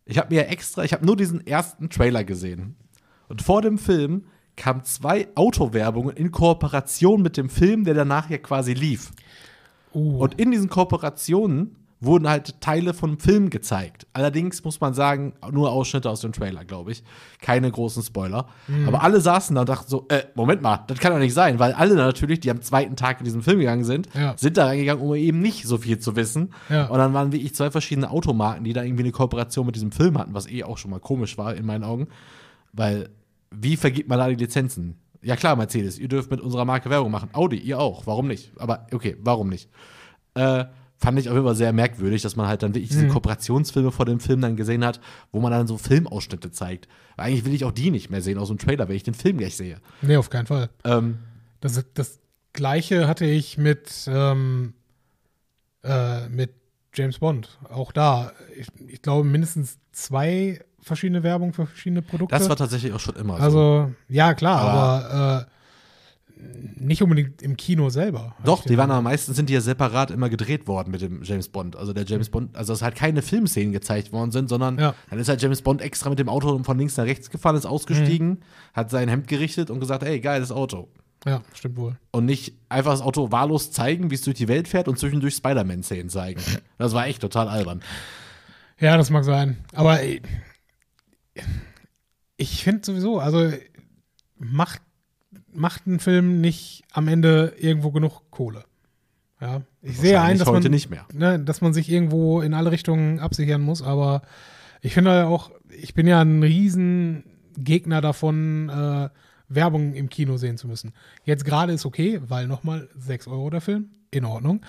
ich habe mir extra, ich habe nur diesen ersten Trailer gesehen. Und vor dem Film kamen zwei Autowerbungen in Kooperation mit dem Film, der danach ja quasi lief. Uh. Und in diesen Kooperationen wurden halt Teile von Film gezeigt. Allerdings muss man sagen, nur Ausschnitte aus dem Trailer, glaube ich. Keine großen Spoiler. Mhm. Aber alle saßen da und dachten so, äh, Moment mal, das kann doch nicht sein, weil alle natürlich, die am zweiten Tag in diesen Film gegangen sind, ja. sind da reingegangen, um eben nicht so viel zu wissen. Ja. Und dann waren wirklich zwei verschiedene Automarken, die da irgendwie eine Kooperation mit diesem Film hatten, was eh auch schon mal komisch war in meinen Augen. Weil, wie vergibt man da die Lizenzen? Ja klar, Mercedes, ihr dürft mit unserer Marke Werbung machen. Audi, ihr auch. Warum nicht? Aber okay, warum nicht? Äh, fand ich auch immer sehr merkwürdig, dass man halt dann wirklich mhm. diese Kooperationsfilme vor dem Film dann gesehen hat, wo man dann so Filmausschnitte zeigt. Weil eigentlich will ich auch die nicht mehr sehen aus dem Trailer, wenn ich den Film gleich sehe. Nee, auf keinen Fall. Ähm, das, das gleiche hatte ich mit, ähm, äh, mit James Bond. Auch da, ich, ich, glaube, mindestens zwei verschiedene Werbung für verschiedene Produkte. Das war tatsächlich auch schon immer so. Also, ja, klar, aber, aber äh, nicht unbedingt im Kino selber. Doch, die waren aber meistens sind die ja separat immer gedreht worden mit dem James Bond. Also der James Bond, also dass halt keine Filmszenen gezeigt worden sind, sondern ja. dann ist halt James Bond extra mit dem Auto von links nach rechts gefahren, ist ausgestiegen, mhm. hat sein Hemd gerichtet und gesagt, ey, geiles Auto. Ja, stimmt wohl. Und nicht einfach das Auto wahllos zeigen, wie es durch die Welt fährt und zwischendurch Spider-Man-Szenen zeigen. [laughs] das war echt total albern. Ja, das mag sein. Aber äh, ich finde sowieso, also macht macht ein Film nicht am Ende irgendwo genug Kohle. Ja, ich sehe ein, dass man, ne, dass man sich irgendwo in alle Richtungen absichern muss, aber ich finde ja auch, ich bin ja ein Riesengegner davon, äh, Werbung im Kino sehen zu müssen. Jetzt gerade ist okay, weil nochmal 6 Euro der Film, in Ordnung.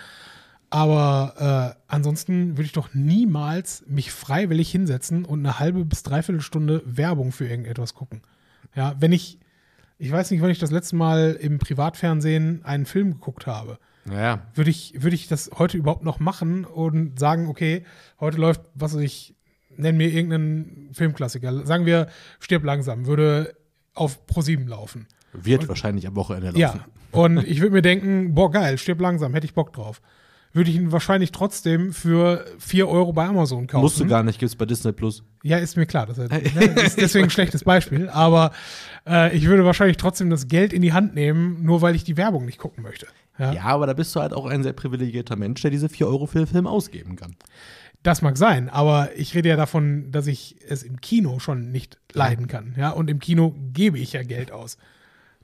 Aber äh, ansonsten würde ich doch niemals mich freiwillig hinsetzen und eine halbe bis dreiviertel Stunde Werbung für irgendetwas gucken. Ja, wenn ich, ich weiß nicht, wann ich das letzte Mal im Privatfernsehen einen Film geguckt habe. Ja. Würde ich, würde ich das heute überhaupt noch machen und sagen, okay, heute läuft, was weiß ich, nenn mir irgendeinen Filmklassiker. Sagen wir, stirb langsam, würde auf Pro7 laufen. Wird und, wahrscheinlich am Wochenende laufen. Ja. Und ich würde mir denken, boah, geil, stirb langsam, hätte ich Bock drauf würde ich ihn wahrscheinlich trotzdem für 4 Euro bei Amazon kaufen. Musst du gar nicht, gibt es bei Disney Plus. Ja, ist mir klar. Das [laughs] ne, ist deswegen ein schlechtes Beispiel. Aber äh, ich würde wahrscheinlich trotzdem das Geld in die Hand nehmen, nur weil ich die Werbung nicht gucken möchte. Ja, ja aber da bist du halt auch ein sehr privilegierter Mensch, der diese 4 Euro für den Film ausgeben kann. Das mag sein, aber ich rede ja davon, dass ich es im Kino schon nicht leiden kann. Ja, und im Kino gebe ich ja Geld aus.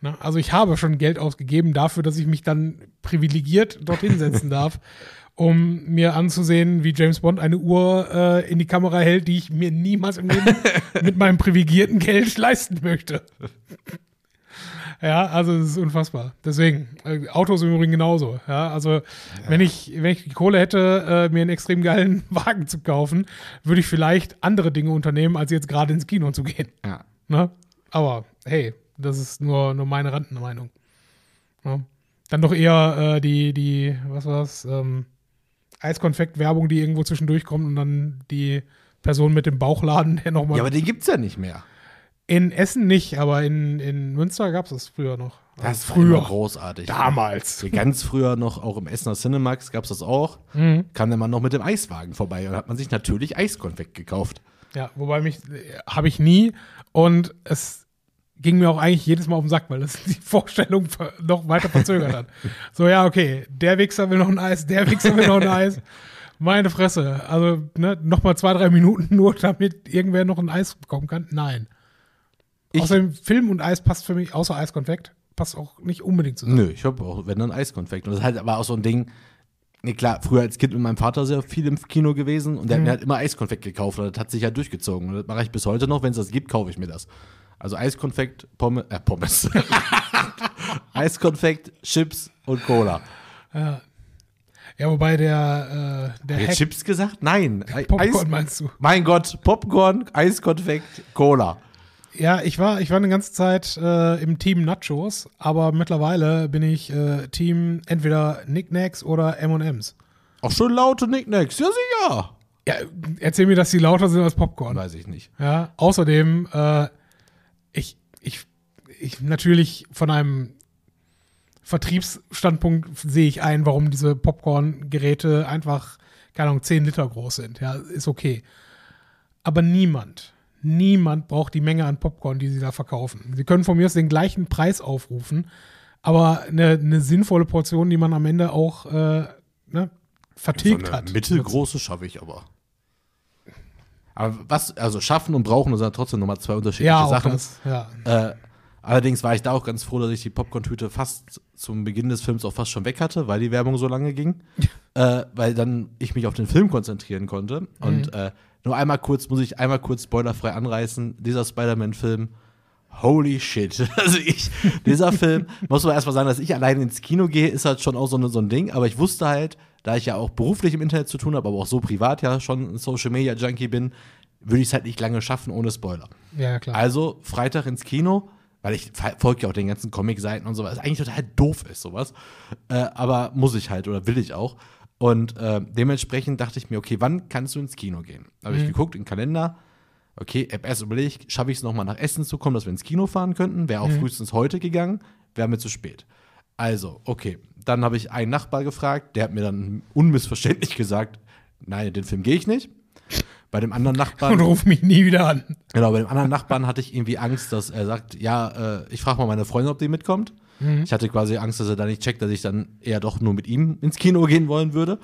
Ne? Also ich habe schon Geld ausgegeben dafür, dass ich mich dann privilegiert dorthin setzen [laughs] darf, um mir anzusehen, wie James Bond eine Uhr äh, in die Kamera hält, die ich mir niemals im Leben [laughs] mit meinem privilegierten Geld leisten möchte. [laughs] Ja, also es ist unfassbar. Deswegen, äh, Autos im Übrigen genauso. Ja, also ja. wenn ich, wenn ich die Kohle hätte, äh, mir einen extrem geilen Wagen zu kaufen, würde ich vielleicht andere Dinge unternehmen, als jetzt gerade ins Kino zu gehen. Ja. Ne? Aber hey, das ist nur, nur meine Randenmeinung. Ja. Dann doch eher äh, die, die, was war's, ähm, Eiskonfekt-Werbung, die irgendwo zwischendurch kommt und dann die Person mit dem Bauchladen, der nochmal. Ja, aber den gibt's ja nicht mehr. In Essen nicht, aber in, in Münster gab es das früher noch. Also das ist früher großartig. Damals. Ja, ganz früher noch, auch im Essener Cinemax gab es das auch. Mhm. Kam der Mann noch mit dem Eiswagen vorbei und hat man sich natürlich Eiskonfekt gekauft. Ja, wobei mich äh, habe ich nie und es ging mir auch eigentlich jedes Mal auf den Sack, weil das [laughs] die Vorstellung noch weiter verzögert hat. So, ja, okay, der Wichser will noch ein Eis, der Wichser will noch ein Eis. Meine Fresse. Also, ne, nochmal zwei, drei Minuten nur, damit irgendwer noch ein Eis bekommen kann. Nein. Ich Außerdem Film und Eis passt für mich, außer Eiskonfekt, passt auch nicht unbedingt zusammen. Nö, ich habe auch, wenn dann Eiskonfekt. Und das ist halt aber auch so ein Ding, Nee, klar, früher als Kind mit meinem Vater sehr viel im Kino gewesen und der mhm. hat mir halt immer Eiskonfekt gekauft. und Das hat sich halt durchgezogen. Und das mache ich bis heute noch. Wenn es das gibt, kaufe ich mir das. Also Eiskonfekt, Pommes, äh, Pommes. [laughs] Eiskonfekt, Chips und Cola. Ja. Ja, wobei der, äh, der Hack, Chips gesagt? Nein. Popcorn Eis, meinst du? Mein Gott, Popcorn, Eiskonfekt, Cola. Ja, ich war, ich war eine ganze Zeit äh, im Team Nachos, aber mittlerweile bin ich äh, Team entweder Nicknacks oder MMs. Auch schon laute Nicknacks, ja sicher. Ja, erzähl mir, dass sie lauter sind als Popcorn. Weiß ich nicht. Ja, außerdem, äh, ich, ich, ich natürlich von einem Vertriebsstandpunkt sehe ich ein, warum diese Popcorn-Geräte einfach, keine Ahnung, 10 Liter groß sind. Ja, ist okay. Aber niemand, niemand braucht die Menge an Popcorn, die sie da verkaufen. Sie können von mir aus den gleichen Preis aufrufen, aber eine, eine sinnvolle Portion, die man am Ende auch äh, ne, vertilgt so eine hat. Mittelgroße schaffe ich aber. Aber was, also schaffen und brauchen sind trotzdem nochmal zwei unterschiedliche ja, Sachen. Das, ja. Äh, allerdings war ich da auch ganz froh, dass ich die Popcorn-Tüte fast zum Beginn des Films auch fast schon weg hatte, weil die Werbung so lange ging. [laughs] äh, weil dann ich mich auf den Film konzentrieren konnte. Mhm. Und äh, nur einmal kurz, muss ich einmal kurz spoilerfrei anreißen, dieser Spider-Man-Film holy shit. [laughs] Also ich, dieser Film, muss man erstmal sagen, dass ich allein ins Kino gehe, ist halt schon auch so, ne, so ein Ding, aber ich wusste halt, da ich ja auch beruflich im Internet zu tun habe, aber auch so privat ja schon ein Social Media Junkie bin, würde ich es halt nicht lange schaffen ohne Spoiler. Ja, klar. Also Freitag ins Kino, weil ich folge ja auch den ganzen Comic-Seiten und so, was eigentlich total doof ist, sowas. Äh, aber muss ich halt oder will ich auch. Und äh, dementsprechend dachte ich mir, okay, wann kannst du ins Kino gehen? Habe ich mhm. geguckt im Kalender. Okay, habe erst überlegt, schaffe ich es nochmal nach Essen zu kommen, dass wir ins Kino fahren könnten. Wäre auch mhm. frühestens heute gegangen, wäre mir zu spät. Also, okay, dann habe ich einen Nachbar gefragt, der hat mir dann unmissverständlich gesagt, nein, den Film gehe ich nicht. Bei dem anderen Nachbarn. [laughs] Und ruf mich nie wieder an. Genau, bei dem anderen Nachbarn hatte ich irgendwie Angst, dass er sagt, ja, äh, ich frage mal meine Freundin, ob die mitkommt. Mhm. Ich hatte quasi Angst, dass er da nicht checkt, dass ich dann eher doch nur mit ihm ins Kino gehen wollen würde.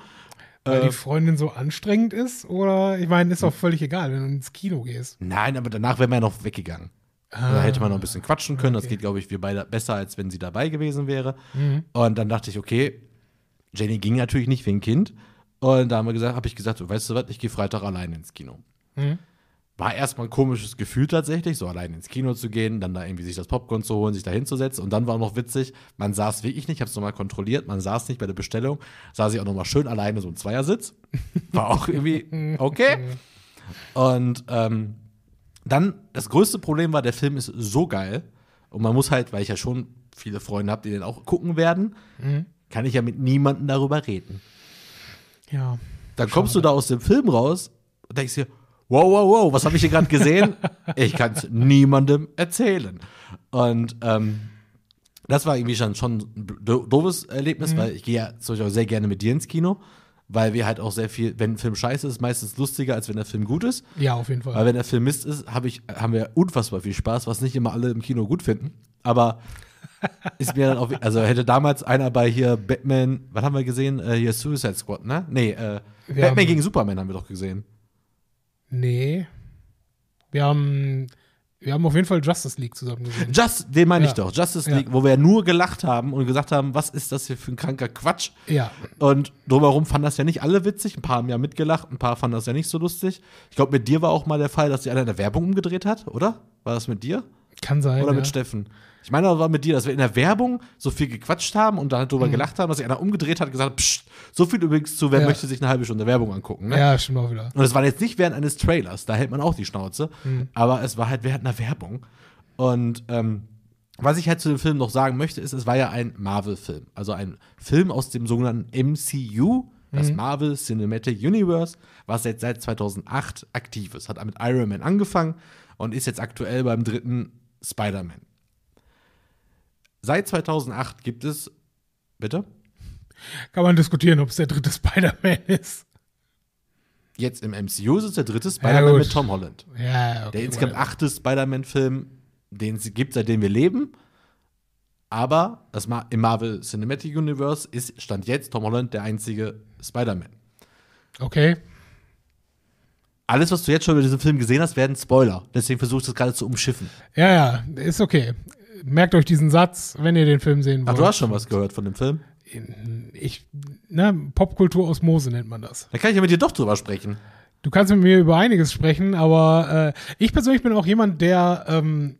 Weil die äh, Freundin so anstrengend ist? Oder ich meine, ist auch hm. völlig egal, wenn du ins Kino gehst. Nein, aber danach wäre man ja noch weggegangen. Ah. Da hätte man noch ein ah, bisschen quatschen können. Okay. Das geht, glaube ich, wir beide besser, als wenn sie dabei gewesen wäre. Mhm. Und dann dachte ich, okay, Jenny ging natürlich nicht wie ein Kind. Und da haben wir habe ich gesagt, weißt du was, ich gehe Freitag alleine ins Kino. Mhm. War erstmal ein komisches Gefühl tatsächlich, so allein ins Kino zu gehen, dann da irgendwie sich das Popcorn zu holen, sich da hinzusetzen. Und dann war auch noch witzig, man saß wirklich nicht, ich habe es nochmal kontrolliert, man saß nicht bei der Bestellung, saß ich auch nochmal schön alleine so im Zweiersitz. War auch irgendwie [laughs] okay. Mhm. Und ähm, dann, das größte Problem war, der Film ist so geil. Und man muss halt, weil ich ja schon viele Freunde habe, die den auch gucken werden, mhm. kann ich ja mit niemandem darüber reden. Ja. Dann kommst schade. du da aus dem Film raus und denkst dir, wow, wow, wow, was habe ich hier gerade gesehen? [laughs] ich kann es niemandem erzählen. Und ähm, das war irgendwie schon, schon ein doofes Erlebnis, mhm. weil ich gehe ja zum Beispiel auch sehr gerne mit dir ins Kino weil wir halt auch sehr viel, wenn ein Film scheiße ist, meistens lustiger, als wenn der Film gut ist. Ja, auf jeden Fall. Weil wenn der Film Mist ist, hab ich, haben wir unfassbar viel Spaß, was nicht immer alle im Kino gut finden. Aber [laughs] ist mir dann auch, also hätte damals einer bei hier Batman, was haben wir gesehen? Äh, hier Suicide Squad, ne? Nee, äh, Batman haben, gegen Superman haben wir doch gesehen. Nee. Wir haben wir haben auf jeden Fall Justice League zusammen gesehen. Just, den meine ja. ich doch. Justice ja. League, wo wir nur gelacht haben und gesagt haben, was ist das hier für ein kranker Quatsch? Ja. Und drumherum fanden das ja nicht alle witzig. Ein paar haben ja mitgelacht, ein paar fanden das ja nicht so lustig. Ich glaube, mit dir war auch mal der Fall, dass die einer in der Werbung umgedreht hat, oder? War das mit dir? Kann sein. Oder mit Steffen. Ich meine, das war mit dir, dass wir in der Werbung so viel gequatscht haben und dann halt mhm. gelacht haben, dass sich einer umgedreht hat und gesagt hat, Psst, so viel übrigens zu, wer ja. möchte sich eine halbe Stunde Werbung angucken. Ne? Ja, stimmt auch wieder. Und es war jetzt nicht während eines Trailers, da hält man auch die Schnauze, mhm. aber es war halt während einer Werbung. Und ähm, was ich halt zu dem Film noch sagen möchte, ist, es war ja ein Marvel-Film. Also ein Film aus dem sogenannten MCU, das mhm. Marvel Cinematic Universe, was jetzt seit 2008 aktiv ist. Hat mit Iron Man angefangen und ist jetzt aktuell beim dritten Spider-Man. Seit 2008 gibt es. Bitte? Kann man diskutieren, ob es der dritte Spider-Man ist. Jetzt im MCU ist es der dritte Spider-Man ja, mit Tom Holland. Ja, okay, der insgesamt well. achte Spider-Man-Film, den es gibt, seitdem wir leben. Aber das Ma im Marvel Cinematic Universe ist Stand jetzt Tom Holland der einzige Spider-Man. Okay alles, was du jetzt schon über diesen Film gesehen hast, werden Spoiler. Deswegen versuchst du das gerade zu umschiffen. Ja, ja, ist okay. Merkt euch diesen Satz, wenn ihr den Film sehen wollt. Ach, du hast schon was gehört von dem Film? Ich, ne, Popkultur-Osmose nennt man das. Da kann ich ja mit dir doch drüber sprechen. Du kannst mit mir über einiges sprechen, aber äh, ich persönlich bin auch jemand, der, ähm,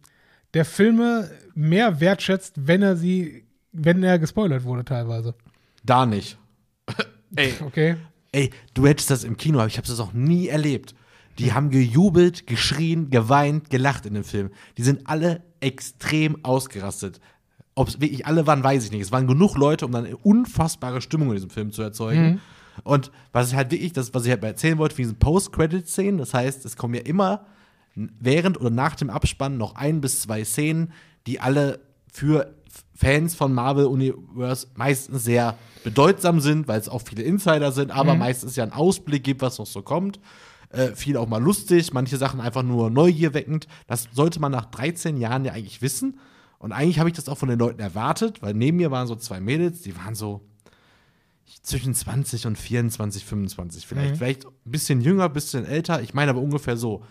der Filme mehr wertschätzt, wenn er sie, wenn er gespoilert wurde teilweise. Da nicht. [laughs] Ey. Okay. Ey, du hättest das im Kino, aber ich habe das noch nie erlebt. Die haben gejubelt, geschrien, geweint, gelacht in dem Film. Die sind alle extrem ausgerastet. Ob es wirklich alle waren, weiß ich nicht. Es waren genug Leute, um dann eine unfassbare Stimmung in diesem Film zu erzeugen. Mhm. Und was ich halt wirklich, das, was ich halt erzählen wollte, wie diesen Post-Credit-Szenen, das heißt, es kommen ja immer während oder nach dem Abspann noch ein bis zwei Szenen, die alle für Fans von Marvel Universe meistens sehr bedeutsam sind, weil es auch viele Insider sind, aber mhm. meistens ja einen Ausblick gibt, was noch so kommt. Äh, viel auch mal lustig, manche Sachen einfach nur neugierweckend. Das sollte man nach 13 Jahren ja eigentlich wissen. Und eigentlich habe ich das auch von den Leuten erwartet, weil neben mir waren so zwei Mädels, die waren so zwischen 20 und 24, 25 vielleicht. Mhm. Vielleicht ein bisschen jünger, ein bisschen älter, ich meine aber ungefähr so.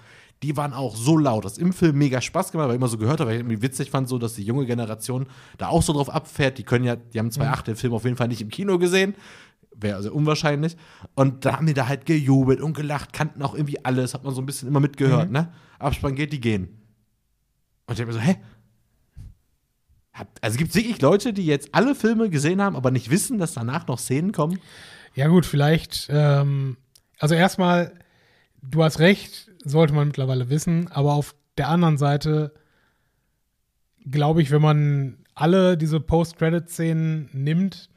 Die waren auch so laut. Das im Film mega Spaß gemacht, weil ich immer so gehört habe, weil ich irgendwie witzig fand, so, dass die junge Generation da auch so drauf abfährt. Die können ja, die haben 2,8 mhm. den Film auf jeden Fall nicht im Kino gesehen wäre also unwahrscheinlich. Und da haben die da halt gejubelt und gelacht, kannten auch irgendwie alles, hat man so ein bisschen immer mitgehört, mhm. ne? Abspann geht, die gehen. Und ich denke mir so, hä? Also gibt es wirklich Leute, die jetzt alle Filme gesehen haben, aber nicht wissen, dass danach noch Szenen kommen? Ja, gut, vielleicht. Ähm, also, erstmal, du hast recht, sollte man mittlerweile wissen. Aber auf der anderen Seite, glaube ich, wenn man alle diese Post-Credit-Szenen nimmt,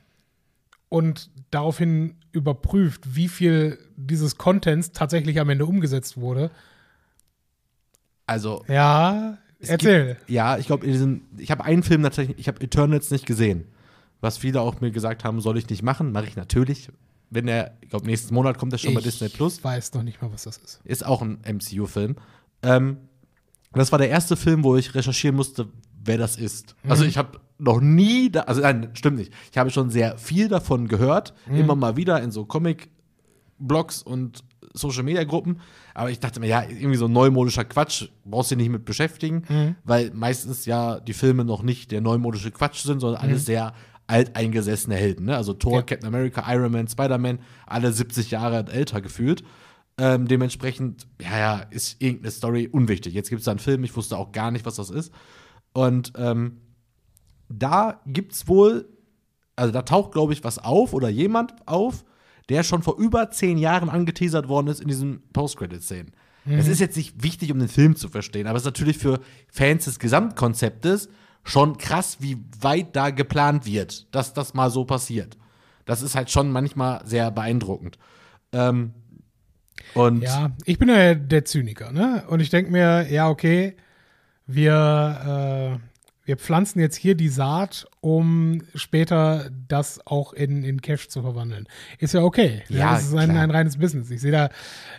und daraufhin überprüft, wie viel dieses Contents tatsächlich am Ende umgesetzt wurde. Also. Ja, erzähl. Gibt, ja, ich glaube, ich habe einen Film tatsächlich, ich habe Eternals nicht gesehen. Was viele auch mir gesagt haben, soll ich nicht machen, mache ich natürlich. Wenn er, ich glaube, nächsten Monat kommt er schon ich bei Disney Plus. Ich weiß noch nicht mal, was das ist. Ist auch ein MCU-Film. Ähm, das war der erste Film, wo ich recherchieren musste, wer das ist. Mhm. Also ich habe noch nie, da, also nein, stimmt nicht. Ich habe schon sehr viel davon gehört, mhm. immer mal wieder in so Comic-Blogs und Social-Media-Gruppen. Aber ich dachte mir, ja, irgendwie so neumodischer Quatsch, brauchst du dich nicht mit beschäftigen, mhm. weil meistens ja die Filme noch nicht der neumodische Quatsch sind, sondern mhm. alles sehr alteingesessene Helden. Ne? Also Thor, ja. Captain America, Iron Man, Spider-Man, alle 70 Jahre älter gefühlt. Ähm, dementsprechend, ja, ja, ist irgendeine Story unwichtig. Jetzt gibt es da einen Film, ich wusste auch gar nicht, was das ist. Und ähm, da es wohl, also da taucht, glaube ich, was auf oder jemand auf, der schon vor über zehn Jahren angeteasert worden ist in diesen Post-Credit-Szenen. Mhm. Es ist jetzt nicht wichtig, um den Film zu verstehen, aber es ist natürlich für Fans des Gesamtkonzeptes schon krass, wie weit da geplant wird, dass das mal so passiert. Das ist halt schon manchmal sehr beeindruckend. Ähm, und ja, ich bin ja der Zyniker, ne? Und ich denke mir, ja, okay, wir, äh, wir pflanzen jetzt hier die Saat, um später das auch in, in Cash zu verwandeln. Ist ja okay. Ja, das ist ein, ein, reines Business. Ich sehe da,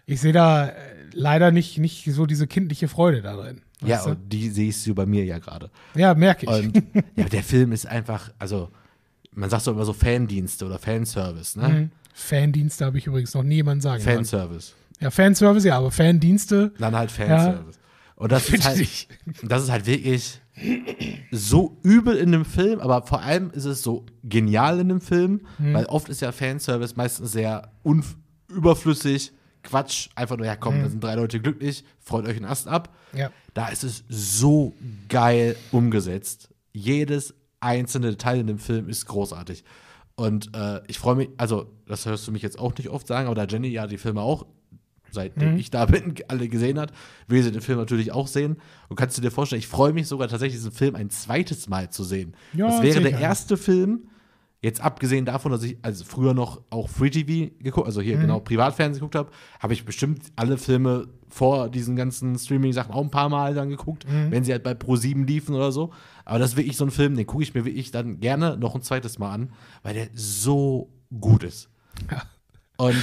ich sehe da äh, leider nicht, nicht so diese kindliche Freude darin. Ja, und die sehe ich so bei mir ja gerade. Ja, merke ich. Und, [laughs] ja, der Film ist einfach, also man sagt so immer so Fandienste oder Fanservice, ne? Mhm. Fandienste habe ich übrigens noch nie jemanden sagen Fanservice. Kann. Ja, Fanservice, ja, aber Fandienste. Dann halt Fanservice. Ja. Und das [laughs] ist, halt, das ist halt wirklich so übel in dem Film, aber vor allem ist es so genial in dem Film, mhm. weil oft ist ja Fanservice meistens sehr überflüssig, Quatsch, einfach nur, ja komm, mhm. da sind drei Leute glücklich, freut euch einen Ast ab. Ja. Da ist es so geil umgesetzt. Jedes einzelne Detail in dem Film ist großartig. Und äh, ich freue mich, also das hörst du mich jetzt auch nicht oft sagen, aber da Jenny ja die Filme auch seitdem mhm. ich da bin, [laughs] alle gesehen hat, will sie den Film natürlich auch sehen. Und kannst du dir vorstellen, ich freue mich sogar tatsächlich, diesen Film ein zweites Mal zu sehen. Ja, das wäre der erste Film, jetzt abgesehen davon, dass ich also früher noch auch Free TV geguckt, also hier mhm. genau Privatfernsehen geguckt habe, habe ich bestimmt alle Filme vor diesen ganzen Streaming-Sachen auch ein paar Mal dann geguckt, mhm. wenn sie halt bei Pro7 liefen oder so. Aber das ist wirklich so ein Film, den gucke ich mir wirklich dann gerne noch ein zweites Mal an, weil der so gut ist. Ja. Und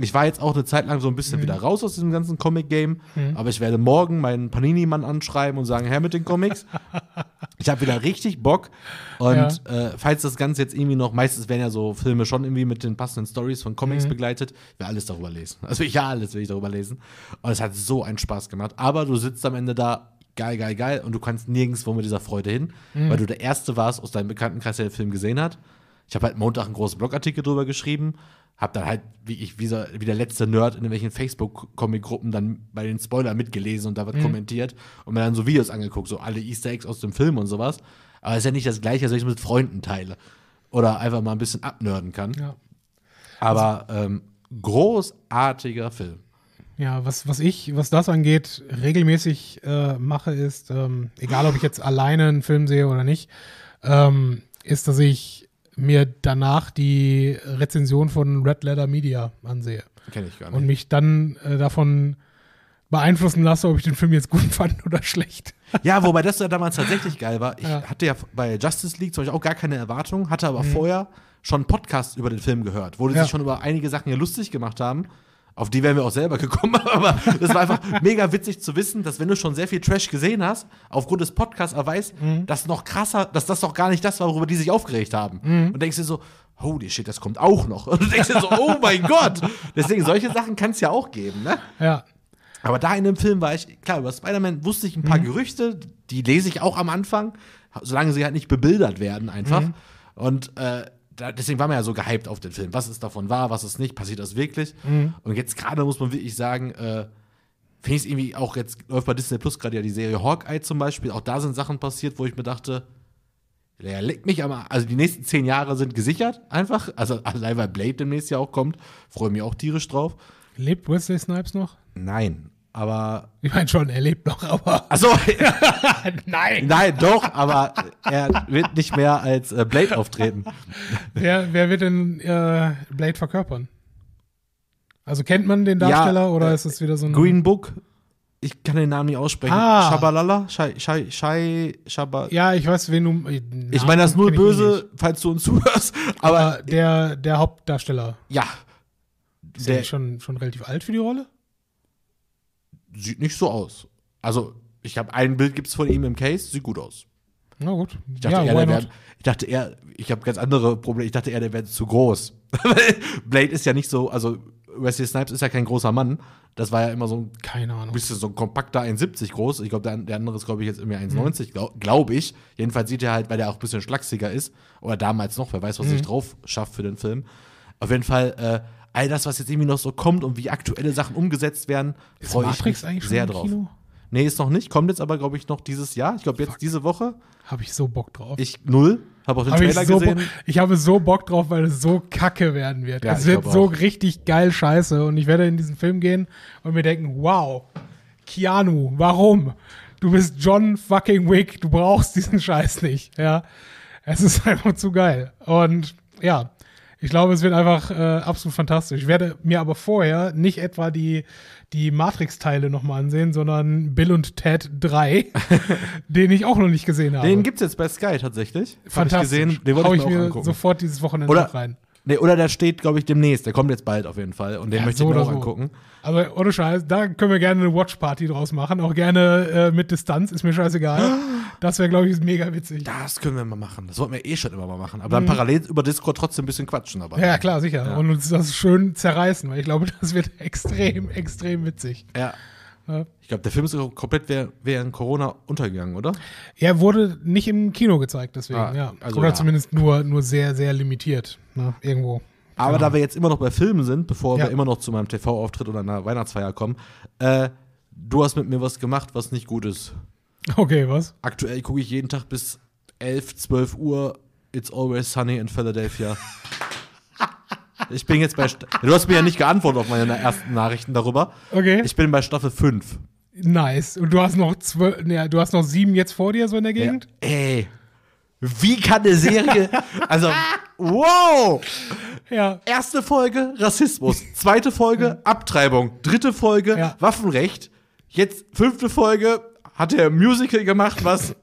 ich war jetzt auch eine Zeit lang so ein bisschen mhm. wieder raus aus diesem ganzen Comic-Game, mhm. aber ich werde morgen meinen Panini-Mann anschreiben und sagen, her mit den Comics. [laughs] ich habe wieder richtig Bock. Und ja. äh, falls das Ganze jetzt irgendwie noch, meistens werden ja so Filme schon irgendwie mit den passenden Stories von Comics mhm. begleitet, ich alles darüber lesen. Also ja, alles will ich darüber lesen. Und es hat so einen Spaß gemacht. Aber du sitzt am Ende da, geil, geil, geil, und du kannst nirgendwo mit dieser Freude hin, mhm. weil du der Erste warst aus deinem Bekanntenkreis, der den Film gesehen hat. Ich habe halt Montag einen großen Blogartikel drüber geschrieben habe dann halt, wie ich, wie, so, wie der letzte Nerd in irgendwelchen Facebook-Comic-Gruppen dann bei den Spoilern mitgelesen und da wird mhm. kommentiert und mir dann so Videos angeguckt, so alle Easter Eggs aus dem Film und sowas. Aber es ist ja nicht das Gleiche, als wenn ich es mit Freunden teile. Oder einfach mal ein bisschen abnörden kann. Ja. Aber also ähm, großartiger Film. Ja, was, was ich, was das angeht, regelmäßig äh, mache, ist, ähm, egal ob ich jetzt alleine einen Film sehe oder nicht, ähm, ist, dass ich mir danach die Rezension von Red Letter Media ansehe. Kenne ich gar nicht. Und mich dann äh, davon beeinflussen lasse, ob ich den Film jetzt gut [laughs] fand oder schlecht. Ja, wobei das ja damals tatsächlich geil war. Ich ja. hatte ja bei Justice League zum Beispiel auch gar keine Erwartungen, hatte aber mhm. vorher schon Podcasts über den Film gehört, wo die ja. sich schon über einige Sachen ja lustig gemacht haben. Auf die wären wir auch selber [laughs] gekommen, aber das war einfach mega witzig zu wissen, dass wenn du schon sehr viel Trash gesehen hast, aufgrund des Podcasts erweist, mhm. dass noch krasser, dass das doch gar nicht das war, worüber die sich aufgeregt haben. Mhm. Und denkst dir so, holy shit, das kommt auch noch. [laughs] Und denkst dir so, oh mein Gott. Deswegen, solche Sachen kann es ja auch geben, ne? Ja. Aber da in dem Film war ich, klar, über Spider-Man wusste ich ein paar mhm. Gerüchte, die lese ich auch am Anfang, solange sie halt nicht bebildert werden einfach. Mhm. Und äh, da, deswegen war man ja so gehypt auf den Film. Was ist davon wahr, was ist nicht, passiert das wirklich? Mhm. Und jetzt gerade muss man wirklich sagen, äh, finde ich es irgendwie auch jetzt läuft bei Disney Plus gerade ja die Serie Hawkeye zum Beispiel. Auch da sind Sachen passiert, wo ich mir dachte, ja, legt mich aber. Also die nächsten zehn Jahre sind gesichert einfach. Also allein weil Blade demnächst ja auch kommt, freue mich auch tierisch drauf. Lebt Wesley Snipes noch? Nein, aber. Ich meine schon, er lebt noch, aber. Achso! [laughs] Nein! Nein, doch, aber er wird nicht mehr als äh, Blade auftreten. Wer, wer wird denn äh, Blade verkörpern? Also kennt man den Darsteller ja, oder äh, ist es wieder so ein. Green Book? Ich kann den Namen nicht aussprechen. Ah. Shabalala? Shai, Shai, Shai, Shabal. Ja, ich weiß, wen du. Namen äh, ich meine das nur böse, falls du uns zuhörst. Aber, aber der, der Hauptdarsteller. Ja. Ist der, der schon, schon relativ alt für die Rolle? sieht nicht so aus. Also, ich habe ein Bild gibt's von ihm im Case, sieht gut aus. Na gut. Ich dachte, ja, eher, wär, ich dachte eher, ich habe ganz andere Probleme. Ich dachte eher, der wäre zu groß. [laughs] Blade ist ja nicht so, also Wesley Snipes ist ja kein großer Mann. Das war ja immer so ein, Keine Ahnung. bisschen so ein kompakter 1,70 groß. Ich glaube, der, der, andere ist, glaube ich, jetzt irgendwie 1,90, mhm. glaube glaub ich. Jedenfalls sieht er halt, weil der auch ein bisschen schlachsiger ist. Oder damals noch, wer weiß, was mhm. ich drauf schafft für den Film. Auf jeden Fall, äh, all das, was jetzt irgendwie noch so kommt und wie aktuelle Sachen umgesetzt werden, freue ich mich sehr drauf. Kino? Nee, ist noch nicht. Kommt jetzt aber, glaube ich, noch dieses Jahr. Ich glaube, jetzt Fuck. diese Woche. Habe ich so Bock drauf. Ich null. Habe auch den hab Trailer ich so gesehen. ich habe so Bock drauf, weil es so kacke werden wird. Ja, es wird so auch. richtig geil scheiße. Und ich werde in diesen Film gehen und mir denken, wow, Keanu, warum? Du bist John fucking Wick. Du brauchst diesen [laughs] Scheiß nicht. Ja. Es ist [laughs] einfach zu geil. Und ja, ich glaube, es wird einfach äh, absolut fantastisch. Ich werde mir aber vorher nicht etwa die, die Matrix-Teile nochmal ansehen, sondern Bill und Ted 3, [laughs] den ich auch noch nicht gesehen habe. Den gibt es jetzt bei Sky tatsächlich. Fantastisch. Hab ich gesehen, den wollte ich, ich mir, mir sofort dieses Wochenende Oder rein. Nee, oder der steht, glaube ich, demnächst. Der kommt jetzt bald auf jeden Fall. Und den ja, möchte so ich mir auch so. angucken. Also ohne Scheiß, da können wir gerne eine Watch-Party draus machen. Auch gerne äh, mit Distanz, ist mir scheißegal. [gasps] Das wäre, glaube ich, mega witzig. Das können wir mal machen. Das wollten wir eh schon immer mal machen. Aber dann mhm. parallel über Discord trotzdem ein bisschen quatschen dabei. Ja, klar, sicher. Ja. Und uns das schön zerreißen, weil ich glaube, [laughs] das wird extrem, extrem witzig. Ja. Ja. Ich glaube, der Film ist komplett während Corona untergegangen, oder? Er wurde nicht im Kino gezeigt, deswegen, ah, ja. Also oder ja. zumindest nur, nur sehr, sehr limitiert, ne? irgendwo. Aber genau. da wir jetzt immer noch bei Filmen sind, bevor ja. wir immer noch zu meinem TV-Auftritt oder einer Weihnachtsfeier kommen, äh, du hast mit mir was gemacht, was nicht gut ist. Okay, was? Aktuell gucke ich jeden Tag bis 11, 12 Uhr It's Always Sunny in Philadelphia. [laughs] ich bin jetzt bei. Du hast mir ja nicht geantwortet auf meine ersten Nachrichten darüber. Okay. Ich bin bei Staffel 5. Nice. Und du hast noch zwölf, ne, du hast noch sieben jetzt vor dir so in der Gegend? Ja. Ey. Wie kann eine Serie. [laughs] also, wow! Ja. Erste Folge Rassismus, zweite Folge mhm. Abtreibung, dritte Folge ja. Waffenrecht, jetzt fünfte Folge hat er Musical gemacht, was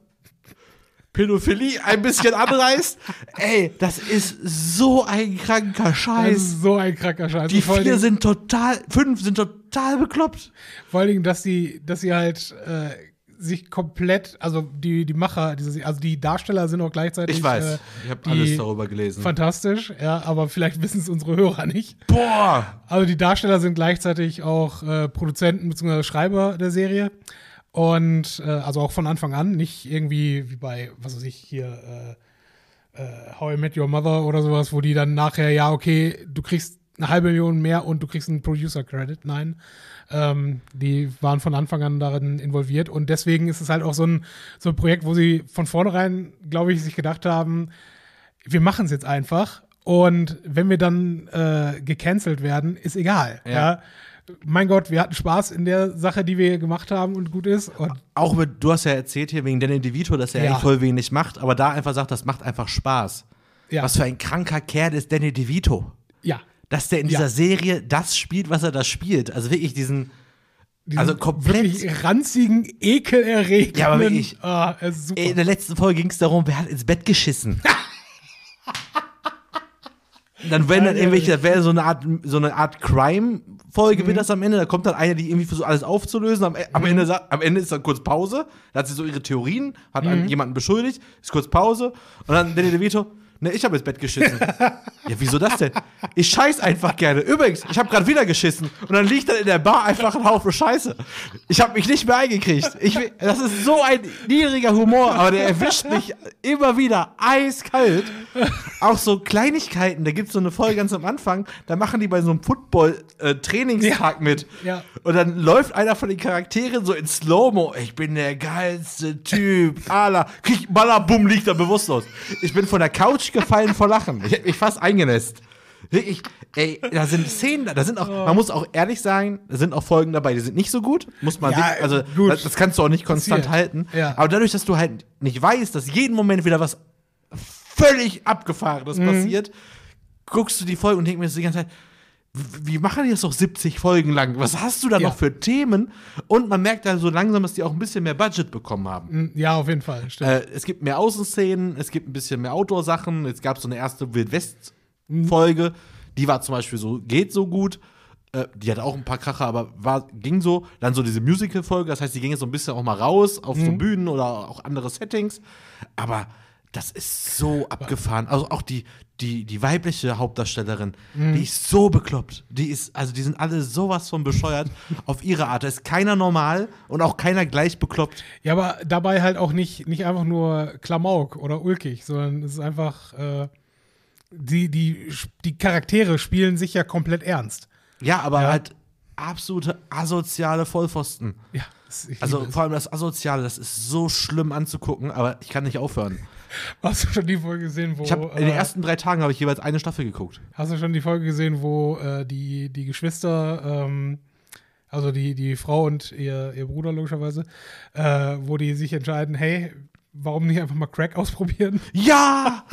Pädophilie ein bisschen anreißt. Ey, das ist so ein kranker Scheiß. Das ist so ein kranker Scheiß. Die vier Dingen, sind total, fünf sind total bekloppt. Vor allen Dingen, dass sie, dass sie halt äh, sich komplett, also die, die Macher, also die Darsteller sind auch gleichzeitig. Ich weiß, äh, ich habe alles darüber gelesen. Fantastisch, ja, aber vielleicht [laughs] wissen es unsere Hörer nicht. Boah! Also die Darsteller sind gleichzeitig auch äh, Produzenten bzw. Schreiber der Serie. Und äh, also auch von Anfang an, nicht irgendwie wie bei, was weiß ich, hier äh, äh, How I Met Your Mother oder sowas, wo die dann nachher, ja, okay, du kriegst eine halbe Million mehr und du kriegst einen Producer-Credit. Nein, ähm, die waren von Anfang an darin involviert und deswegen ist es halt auch so ein, so ein Projekt, wo sie von vornherein, glaube ich, sich gedacht haben, wir machen es jetzt einfach und wenn wir dann äh, gecancelt werden, ist egal. Ja. ja mein Gott, wir hatten Spaß in der Sache, die wir gemacht haben und gut ist. Und auch mit, du hast ja erzählt hier wegen Danny DeVito, dass er ja. eigentlich voll wenig macht, aber da einfach sagt, das macht einfach Spaß. Ja. Was für ein kranker Kerl ist Danny DeVito. Ja. Dass der in dieser ja. Serie das spielt, was er da spielt. Also wirklich diesen. diesen also komplett ranzigen, ekelerregenden. Ja, aber wirklich. Oh, in der letzten Folge ging es darum, wer hat ins Bett geschissen. [laughs] dann werden dann irgendwelche, das wäre so eine Art, so eine Art Crime-Folge mhm. wird das am Ende. Da kommt dann einer, die irgendwie versucht, alles aufzulösen. Am, am mhm. Ende, am Ende ist dann kurz Pause. Da hat sie so ihre Theorien, hat mhm. jemanden beschuldigt, ist kurz Pause. Und dann Danny DeVito, Ne, ich habe ins Bett geschissen. ja, wieso das denn? Ich scheiß einfach gerne. Übrigens, ich habe gerade wieder geschissen und dann liegt dann in der Bar einfach ein Haufen Scheiße. Ich habe mich nicht mehr eingekriegt. Ich, das ist so ein niedriger Humor, aber der erwischt mich immer wieder eiskalt. Auch so Kleinigkeiten, da gibt es so eine Folge ganz am Anfang, da machen die bei so einem Football-Trainingstag äh, mit. Ja. Und dann läuft einer von den Charakteren so in Slow-Mo. Ich bin der geilste Typ. Ala, Kick, Baller, bumm, liegt da bewusstlos. Ich bin von der Couch Couch gefallen vor Lachen. Ich hätte mich fast eingenässt. Ich, ey, da sind Szenen, da sind auch, man muss auch ehrlich sein, da sind auch Folgen dabei, die sind nicht so gut. Muss man, ja, also das, das, kannst du auch nicht konstant Passiert. halten. Ja. Aber dadurch, dass du halt nicht weißt, dass jeden Moment wieder was völlig abgefahrenes mhm. passiert, guckst du die Folge und denkst mir das die ganze Zeit, wir machen jetzt doch 70 Folgen lang. Was hast du da ja. noch für Themen? Und man merkt halt so langsam, dass die auch ein bisschen mehr Budget bekommen haben. Hm, ja, auf jeden Fall. Äh, es gibt mehr Außenszenen, es gibt ein bisschen mehr Outdoor-Sachen. Jetzt gab es so eine erste Wildwest-Folge. Mhm. Die war zum Beispiel so, geht so gut. Äh, die hat auch ein paar Kracher, aber war, ging so. Dann so diese Musical-Folge, das heißt, die ging jetzt so ein bisschen auch mal raus auf mhm. so hm. Bühnen oder auch andere Settings. Aber das ist so abgefahren. Also auch die, die, die weibliche Hauptdarstellerin, mhm. die ist so bekloppt. Die ist, also die sind alle sowas von bescheuert [laughs] auf ihre Art. Da ist keiner normal und auch keiner gleich bekloppt. Ja, aber dabei halt auch nicht, nicht einfach nur Klamauk oder ulkig, sondern es ist einfach, äh, die, die, die Charaktere spielen sich ja komplett ernst. Ja, aber ja. halt absolute asoziale Vollpfosten. Ja. Also vor allem das Asoziale, das ist so schlimm anzugucken, aber ich kann nicht aufhören. [laughs] Hast du schon die Folge gesehen, wo. Ich hab, in den äh, ersten drei Tagen habe ich jeweils eine Staffel geguckt. Hast du schon die Folge gesehen, wo äh, die, die Geschwister, ähm, also die, die Frau und ihr, ihr Bruder logischerweise, äh, wo die sich entscheiden, hey, warum nicht einfach mal Crack ausprobieren? [laughs] Ja!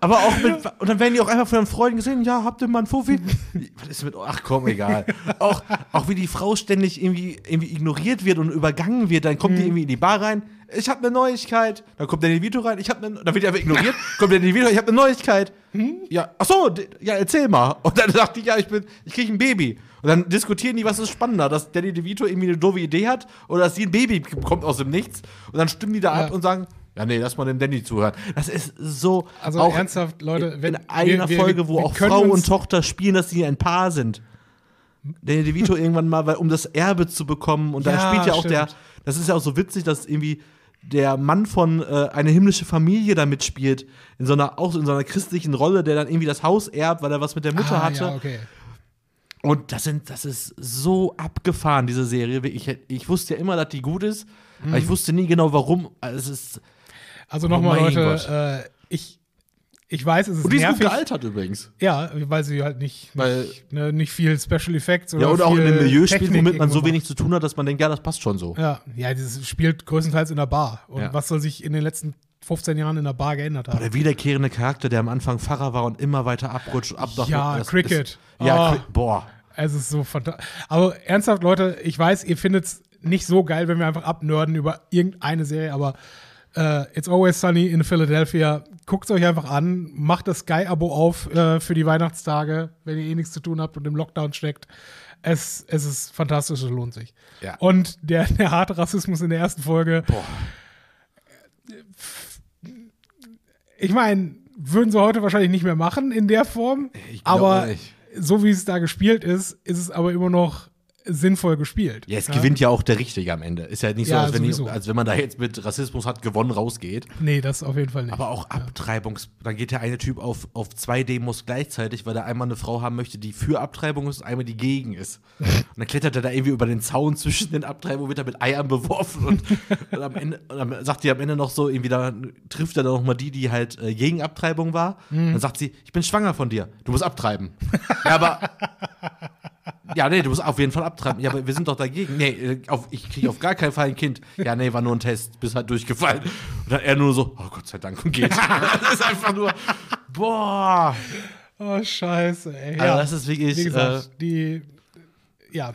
Aber auch mit, und dann werden die auch einfach von ihren Freunden gesehen, ja, habt ihr mal einen Fofi? [laughs] Was ist mit, ach komm, egal. auch, auch wie die Frau ständig irgendwie, irgendwie ignoriert wird und übergangen wird, dann kommt die mhm. irgendwie in die Bar rein ich habe eine Neuigkeit. Dann kommt Danny Vito rein, ich habe eine, dann wird er einfach ignoriert, [laughs] kommt Danny Vito, ich habe eine Neuigkeit. Hm? Ja, ach so, ja, erzähl mal. Und dann [laughs] sagt die, ja, ich bin, ich kriege ein Baby. Und dann diskutieren die, was ist spannender, dass Danny DeVito irgendwie eine doofe Idee hat oder dass sie ein Baby bekommt aus dem Nichts. Und dann stimmen die da ja. ab und sagen, ja, nee, lass mal dem Danny zuhören. Das ist so. Also auch ernsthaft, Leute, wenn, in einer wir, Folge, wir, wo wir auch Frau und Tochter spielen, dass sie ein Paar sind. Danny DeVito [laughs] irgendwann mal, weil, um das Erbe zu bekommen. Und ja, da spielt ja auch stimmt. der. Das ist ja auch so witzig, dass irgendwie der Mann von äh, eine himmlische Familie da mitspielt, in so einer, auch in so einer christlichen Rolle, der dann irgendwie das Haus erbt, weil er was mit der Mutter ah, hatte. Ja, okay. Und das sind, das ist so abgefahren, diese Serie. Ich, ich wusste ja immer, dass die gut ist, mhm. aber ich mhm. wusste nie genau warum. Also, also nochmal, oh Leute, äh, ich ich weiß, es ist Und die nervig. ist gut gealtert übrigens. Ja, weil sie halt nicht, weil, nicht, ne, nicht viel Special Effects oder Ja, oder auch in dem Milieu Technik spielt, womit man so wenig zu tun hat, dass man denkt, ja, das passt schon so. Ja, ja, das spielt größtenteils in der Bar. Und ja. was soll sich in den letzten 15 Jahren in der Bar geändert haben. Boah, der wiederkehrende Charakter, der am Anfang Pfarrer war und immer weiter abrutscht, abdacht. Ja, Cricket. Ist, ja, oh. Cri boah. Es ist so fantastisch. Aber ernsthaft, Leute, ich weiß, ihr findet es nicht so geil, wenn wir einfach abnörden über irgendeine Serie, aber Uh, It's Always Sunny in Philadelphia. Guckt euch einfach an, macht das Sky-Abo auf uh, für die Weihnachtstage, wenn ihr eh nichts zu tun habt und im Lockdown steckt. Es, es ist fantastisch, es lohnt sich. Ja. Und der, der harte Rassismus in der ersten Folge. Boah. Äh, ich meine, würden sie heute wahrscheinlich nicht mehr machen in der Form. aber nicht. so wie es da gespielt ist, ist es aber immer noch sinnvoll gespielt. Ja, es gewinnt ja, auch der Richtige am Ende. Ist ja nicht so, ja, als, wenn die, als, wenn man da jetzt mit Rassismus hat gewonnen rausgeht. Nee, das auf jeden Fall nicht. Aber auch Abtreibungs. Dann geht der eine Typ auf, auf zwei Demos gleichzeitig, weil er einmal eine Frau haben möchte, die für Abtreibung ist und einmal die gegen ist. und dann klettert er da irgendwie über den Zaun zwischen den Abtreibungen, wird er mit Eiern beworfen und, [laughs] und am Ende und dann sagt die am Ende noch so, irgendwie da trifft er dann nochmal die, die halt äh, gegen Abtreibung war. Mhm. Dann sagt sie, ich bin schwanger von dir, du musst abtreiben. ja, aber [laughs] ja, nee, du musst auf jeden Fall abtreiben. Ja, aber wir sind doch dagegen. Nee, äh, auf, ich kriege auf gar keinen Fall ein Kind. Ja, nee, war nur ein Test. Bist halt durchgefallen. Und dann er nur so, oh Gott sei Dank, und geht. [laughs] das ist einfach nur, boah. Oh, scheiße, ey. Also, das ist wirklich. Wie gesagt, äh, die. Ja,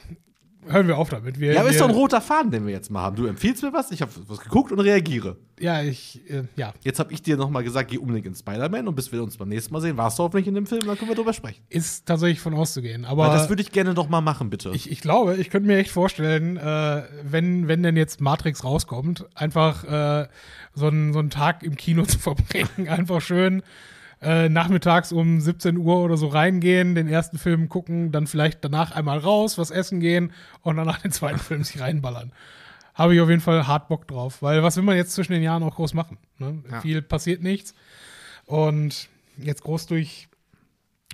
hören wir auf damit. Wir, ja, aber ist doch ein roter Faden, den wir jetzt mal haben. Du empfiehlst mir was, ich habe was geguckt und reagiere. Ja, ich, äh, ja. Jetzt habe ich dir nochmal gesagt, geh unbedingt in Spider-Man und bis wir uns beim nächsten Mal sehen, warst du hoffentlich in dem Film, dann können wir drüber sprechen. Ist tatsächlich von auszugehen, aber. Ja, das würde ich gerne nochmal machen, bitte. Ich, ich glaube, ich könnte mir echt vorstellen, äh, wenn, wenn denn jetzt Matrix rauskommt, einfach äh, so, einen, so einen Tag im Kino [laughs] zu verbringen, einfach schön. Äh, nachmittags um 17 Uhr oder so reingehen, den ersten Film gucken, dann vielleicht danach einmal raus, was essen gehen und danach [laughs] den zweiten Film sich reinballern. Habe ich auf jeden Fall hart Bock drauf, weil was will man jetzt zwischen den Jahren auch groß machen? Ne? Ja. Viel passiert nichts. Und jetzt groß durch,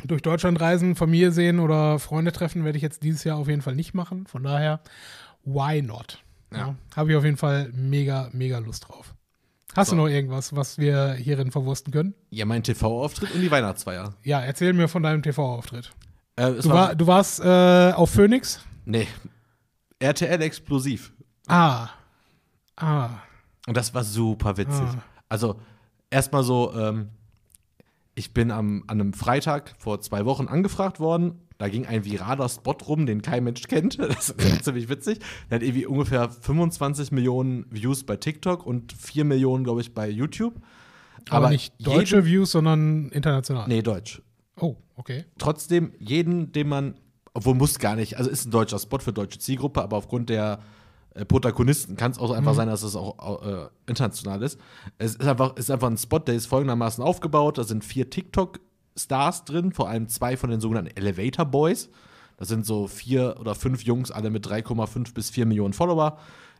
durch Deutschland reisen, Familie sehen oder Freunde treffen, werde ich jetzt dieses Jahr auf jeden Fall nicht machen. Von daher, why not? Ja. ja Habe ich auf jeden Fall mega, mega Lust drauf. Hast so. du noch irgendwas, was wir hierin verwursten können? Ja, mein TV-Auftritt und die Weihnachtsfeier. Ja, erzähl mir von deinem TV-Auftritt. Äh, du, war, war, du, warst äh, auf Phoenix? Nee. RTL Explosiv. Ah. Ah. Und das war super witzig. Ah. Also, erstmal so, ähm, ich bin am, an einem Freitag vor zwei Wochen angefragt worden, da ging ein viraler Spot rum, den kein Mensch kennt. [laughs] Das ist ziemlich witzig. Der hat irgendwie ungefähr 25 Millionen Views bei TikTok und 4 Millionen, glaube ich, bei YouTube. Aber, Aber nicht deutsche Views, sondern international. Nee, deutsch. Oh, okay. Trotzdem, jeden, den man, obwohl muss gar nicht, also ist ein deutscher Spot für deutsche Zielgruppe, aber aufgrund der äh, Protagonisten kann es auch einfach mhm. sein, dass es auch äh, international ist. Es ist einfach, ist einfach ein Spot, der ist folgendermaßen aufgebaut: Da sind vier TikTok- Stars drin, vor allem zwei von den sogenannten Elevator Boys. Das sind so vier oder fünf Jungs, alle mit 3,5 bis 4 Millionen Follower.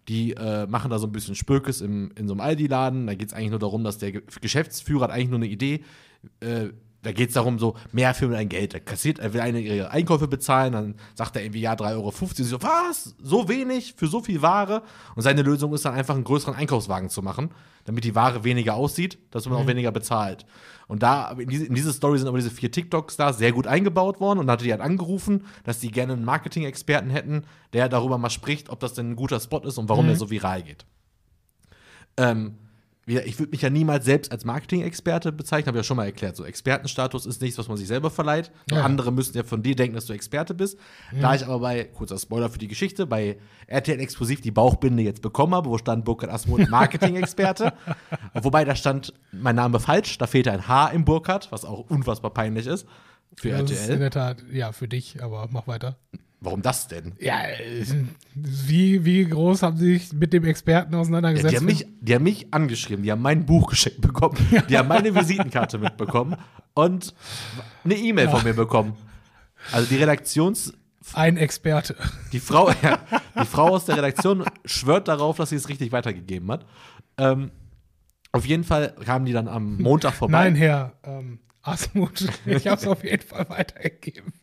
Die äh, machen da so ein bisschen Spökes im, in so einem Aldi-Laden. Da geht es eigentlich nur darum, dass der Geschäftsführer hat eigentlich nur eine Idee. Äh, da geht es darum, so mehr für mein Geld. Er kassiert, er will eine ihre Einkäufe bezahlen, dann sagt er irgendwie, ja, 3,50 Euro. so, was? So wenig für so viel Ware? Und seine Lösung ist dann einfach, einen größeren Einkaufswagen zu machen, damit die Ware weniger aussieht, dass man mhm. auch weniger bezahlt. Und da, in diese, in diese Story sind aber diese vier TikToks da sehr gut eingebaut worden und da hatte die halt angerufen, dass die gerne einen Marketing-Experten hätten, der darüber mal spricht, ob das denn ein guter Spot ist und warum mhm. er so viral geht. Ähm, ich würde mich ja niemals selbst als Marketing-Experte bezeichnen, habe ich ja schon mal erklärt. So Expertenstatus ist nichts, was man sich selber verleiht. Ja. Andere müssen ja von dir denken, dass du Experte bist. Ja. Mhm. Da ich aber bei, kurzer Spoiler für die Geschichte, bei RTL Exklusiv die Bauchbinde jetzt bekommen habe, wo stand Burkhard Asmuth [laughs] Marketing-Experte. Wobei da stand mein Name falsch, da fehlte ein H im Burkhard, was auch unfassbar peinlich ist. Für das RTL. in der Tat, ja, für dich, aber mach weiter. Warum das denn? Ja, wie, wie groß haben sie sich mit dem Experten auseinandergesetzt? Ja, die, haben mich, die haben mich angeschrieben, die haben mein Buch geschenkt bekommen, die haben meine Visitenkarte mitbekommen und eine E-Mail von mir bekommen. Also die Redaktions. Ein Experte. Die Frau, ja, die Frau aus der Redaktion schwört darauf, dass sie es richtig weitergegeben hat. Ähm, auf jeden Fall kamen die dann am Montag vorbei. Nein, Herr ähm, Asmut, [laughs] ich habe es auf jeden Fall weitergegeben.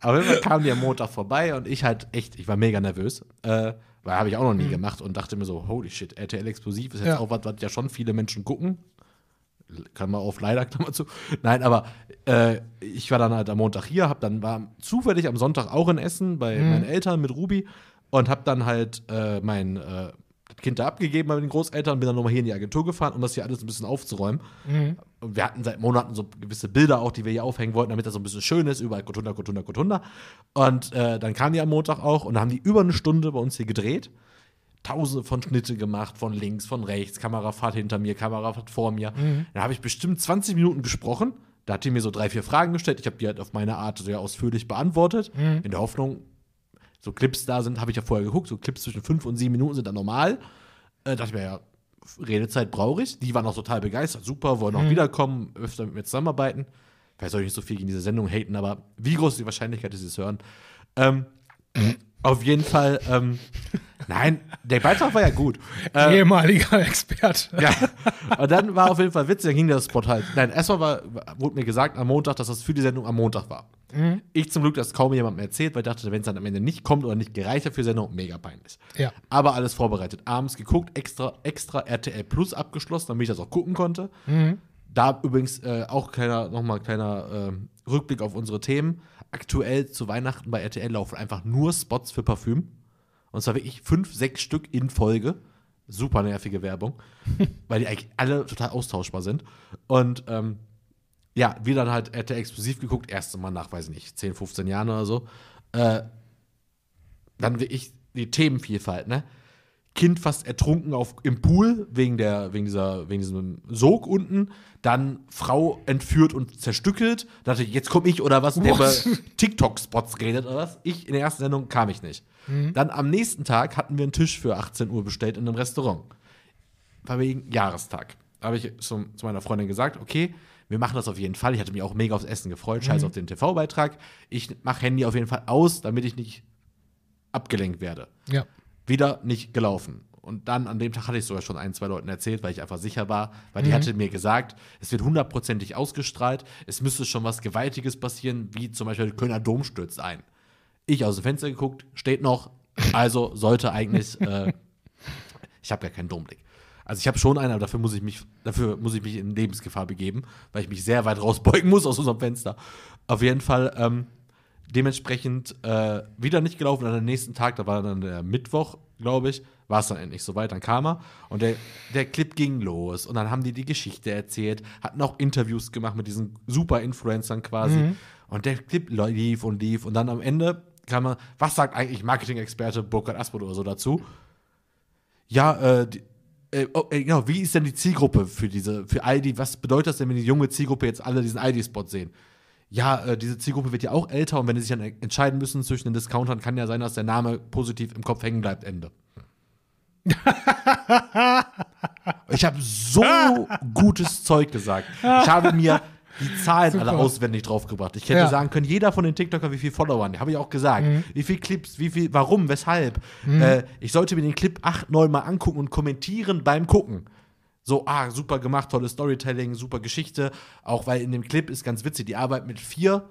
Aber immer kamen die am Montag vorbei und ich halt echt, ich war mega nervös. Äh, weil habe ich auch noch nie mhm. gemacht und dachte mir so, holy shit, RTL Explosiv ist jetzt ja. auch was, was ja schon viele Menschen gucken. Kann man auf leider Klammer [laughs] zu. Nein, aber äh, ich war dann halt am Montag hier, hab dann war zufällig am Sonntag auch in Essen bei mhm. meinen Eltern mit Ruby und hab dann halt äh, mein, äh, Kind da abgegeben bei den Großeltern, bin dann nochmal hier in die Agentur gefahren, um das hier alles ein bisschen aufzuräumen. Mhm. Wir hatten seit Monaten so gewisse Bilder auch, die wir hier aufhängen wollten, damit das so ein bisschen schön ist, überall Kotunda, Kotunda, Kotunda. Und äh, dann kam die am Montag auch und haben die über eine Stunde bei uns hier gedreht. Tausende von Schnitte gemacht, von links, von rechts, Kamerafahrt hinter mir, Kamerafahrt vor mir. Mhm. Dann habe ich bestimmt 20 Minuten gesprochen. Da hat die mir so drei, vier Fragen gestellt. Ich habe die halt auf meine Art sehr ausführlich beantwortet, mhm. in der Hoffnung, so Clips da sind, habe ich ja vorher geguckt, so Clips zwischen fünf und sieben Minuten sind dann normal. Äh, dachte ich mir ja, Redezeit brauche ich. Die waren auch total begeistert, super, wollen auch mhm. wiederkommen, öfter mit mir zusammenarbeiten. Vielleicht soll ich nicht so viel gegen diese Sendung haten, aber wie groß ist die Wahrscheinlichkeit, dass sie es hören? Ähm, auf jeden Fall, ähm, nein, der Beitrag war ja gut. [laughs] Äh, Ehemaliger Experte. [laughs] Ja. Und dann war auf jeden Fall witzig, dann ging der Spot halt. Nein, erstmal war, wurde mir gesagt am Montag, dass das für die Sendung am Montag war. Mhm. Ich zum Glück das kaum jemandem erzählt, weil ich dachte, wenn es dann am Ende nicht kommt oder nicht gereicht hat für Sendung, mega peinlich. Ja. Aber alles vorbereitet. Abends geguckt, extra, extra RTL Plus abgeschlossen, damit ich das auch gucken konnte. Mhm. Da übrigens äh, auch kleiner, nochmal kleiner äh, Rückblick auf unsere Themen aktuell zu Weihnachten bei RTL laufen einfach nur Spots für Parfüm. Und zwar wirklich fünf, sechs Stück in Folge. Super nervige Werbung, [laughs] weil die eigentlich alle total austauschbar sind. Und ähm, ja, wir dann halt RTL exklusiv geguckt, erste Mal nach, weiß ich nicht, 10, 15 Jahren oder so. Äh, dann wirklich die Themenvielfalt, ne? Kind fast ertrunken auf, im Pool wegen, der, wegen, dieser, wegen diesem Sog unten. Dann Frau entführt und zerstückelt. Da dachte ich, jetzt komme ich oder was, der über TikTok-Spots geredet oder was. Ich in der ersten Sendung kam ich nicht. Mhm. Dann am nächsten Tag hatten wir einen Tisch für 18 Uhr bestellt in einem Restaurant. War wegen Jahrestag. Da Habe ich zu, zu meiner Freundin gesagt, okay, wir machen das auf jeden Fall. Ich hatte mich auch mega aufs Essen gefreut, scheiß mhm. auf den TV-Beitrag. Ich mache Handy auf jeden Fall aus, damit ich nicht abgelenkt werde. Ja wieder nicht gelaufen. Und dann an dem Tag hatte ich sogar schon ein, zwei Leuten erzählt, weil ich einfach sicher war, weil mhm. die hatte mir gesagt, es wird hundertprozentig ausgestrahlt, es müsste schon was Gewaltiges passieren, wie zum Beispiel der Kölner Dom stürzt ein. Ich aus dem Fenster geguckt, steht noch, also sollte eigentlich, äh, [laughs] ich habe ja keinen Domblick. Also ich habe schon einen, aber dafür muss ich mich, dafür muss ich mich in Lebensgefahr begeben, weil ich mich sehr weit rausbeugen muss aus unserem Fenster. Auf jeden Fall ähm, dementsprechend äh, wieder nicht gelaufen. Und am nächsten Tag, da war dann der Mittwoch, glaube ich, war es dann endlich soweit. Dann kam er und der, der Clip ging los. Und dann haben die die Geschichte erzählt, hatten auch Interviews gemacht mit diesen Super-Influencern quasi. Mhm. Und der Clip lief und lief. Und dann am Ende kam er, was sagt eigentlich Marketing-Experte Burkhard Aspert oder so dazu? Ja, äh, die, äh, oh, äh, genau, wie ist denn die Zielgruppe für diese, für Aldi? Was bedeutet das denn, wenn die junge Zielgruppe jetzt alle diesen Aldi-Spot sehen? ja, äh, diese Zielgruppe wird ja auch älter und wenn die sich dann entscheiden müssen zwischen den Discountern, kann ja sein, dass der Name positiv im Kopf hängen bleibt. Ende. [laughs] ich habe so gutes Zeug gesagt. Ich habe mir die Zahlen Super. alle auswendig draufgebracht. Ich hätte ja. sagen können, jeder von den TikTokern, wie viele Follower habe ich auch gesagt. Mhm. Wie viele Clips, wie viel, warum, weshalb. Mhm. Äh, ich sollte mir den Clip acht, neun Mal angucken und kommentieren beim Gucken so, ah, super gemacht, tolle Storytelling, super Geschichte. Auch weil in dem Clip ist ganz witzig, die arbeiten mit vier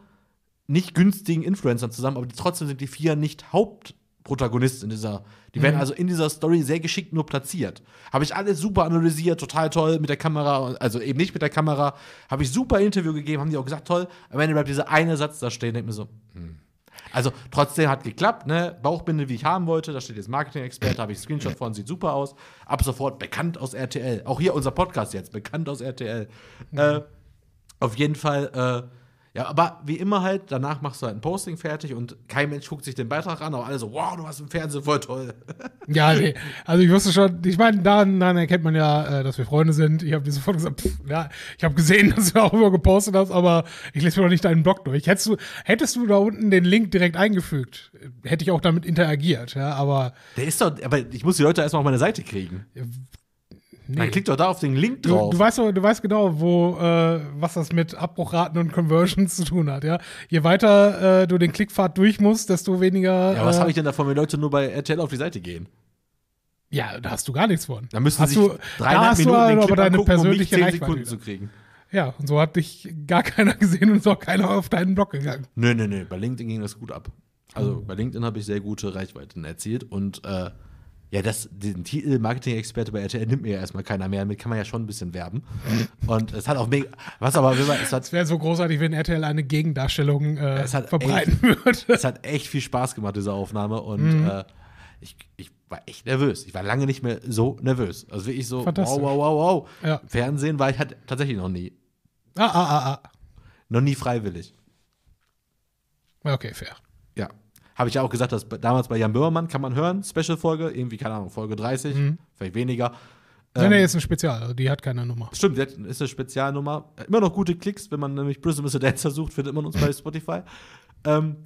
nicht günstigen Influencern zusammen, aber trotzdem sind die vier nicht Hauptprotagonisten in dieser. Die mhm. werden also in dieser Story sehr geschickt nur platziert. Habe ich alles super analysiert, total toll mit der Kamera, also eben nicht mit der Kamera. Habe ich super Interview gegeben, haben die auch gesagt, toll. Am Ende bleibt dieser eine Satz da stehen, denkt mir so, hm. Also trotzdem hat geklappt, ne? Bauchbinde, wie ich haben wollte. Da steht jetzt Marketing-Experte, habe ich Screenshot von, sieht super aus. Ab sofort bekannt aus RTL. Auch hier unser Podcast jetzt, bekannt aus RTL. Äh, mhm. Äh, auf jeden Fall, äh, ja, aber wie immer halt, danach machst du halt ein Posting fertig und kein Mensch guckt sich den Beitrag an, aber alle so, wow, du hast im Fernsehen voll toll. [laughs] Ja, nee. Also ich wusste schon, ich meine, daran, erkennt man ja, äh, dass wir Freunde sind. Ich habe dir sofort gesagt, pff, ja, ich habe gesehen, [laughs] dass du auch immer gepostet hast, aber ich lese mir doch nicht deinen Blog durch. Hättest du, hättest du da unten den Link direkt eingefügt, hätte ich auch damit interagiert, ja, aber. Der ist doch, aber ich muss die Leute erstmal auf meine Seite kriegen. Nee. Dann klick doch da auf den Link drauf. Du, du weißt, du weißt genau, wo, äh, was das mit Abbruchraten und Conversions [laughs] zu tun hat, ja. Je weiter äh, du den Klickpfad durch musst, desto weniger. Ja, was äh, habe ich denn davon, wenn Leute nur bei RTL auf die Seite gehen? Ja, da hast du gar nichts von. Da müssen hast sich du, dreieinhalb Minuten du, den deine angucken, persönliche um mich Sekunden zu kriegen. Ja, und so hat dich gar keiner [laughs] gesehen und ist auch keiner auf deinen Blog gegangen. Nö, nö, nö. Bei LinkedIn ging das gut ab. Also bei LinkedIn habe ich sehr gute Reichweiten erzielt und äh, ja, das, den Titel Marketing-Experte bei RTL nimmt mir ja erstmal keiner mehr. Damit kann man ja schon ein bisschen werben. Und es hat auch mega. Was aber, wenn man, es, es wäre so großartig, wenn RTL eine Gegendarstellung äh, verbreiten echt, würde. Es hat echt viel Spaß gemacht, diese Aufnahme. Und mhm. äh, ich, ich war echt nervös. Ich war lange nicht mehr so nervös. Also wirklich so, wow, wow, wow, wow. Ja. Fernsehen war ich halt tatsächlich noch nie. Ah, ah, ah, ah. Noch nie freiwillig. Okay, fair. Habe ich ja auch gesagt, dass damals bei Jan Böhmermann kann man hören, Special-Folge, irgendwie, keine Ahnung, Folge 30, mhm. vielleicht weniger. Nee, ähm, nee, ist ein Spezial, also die hat keine Nummer. Stimmt, die ist eine Spezialnummer. Immer noch gute Klicks, wenn man nämlich Prism is a Dancer sucht, findet man uns bei Spotify. [laughs] Ähm,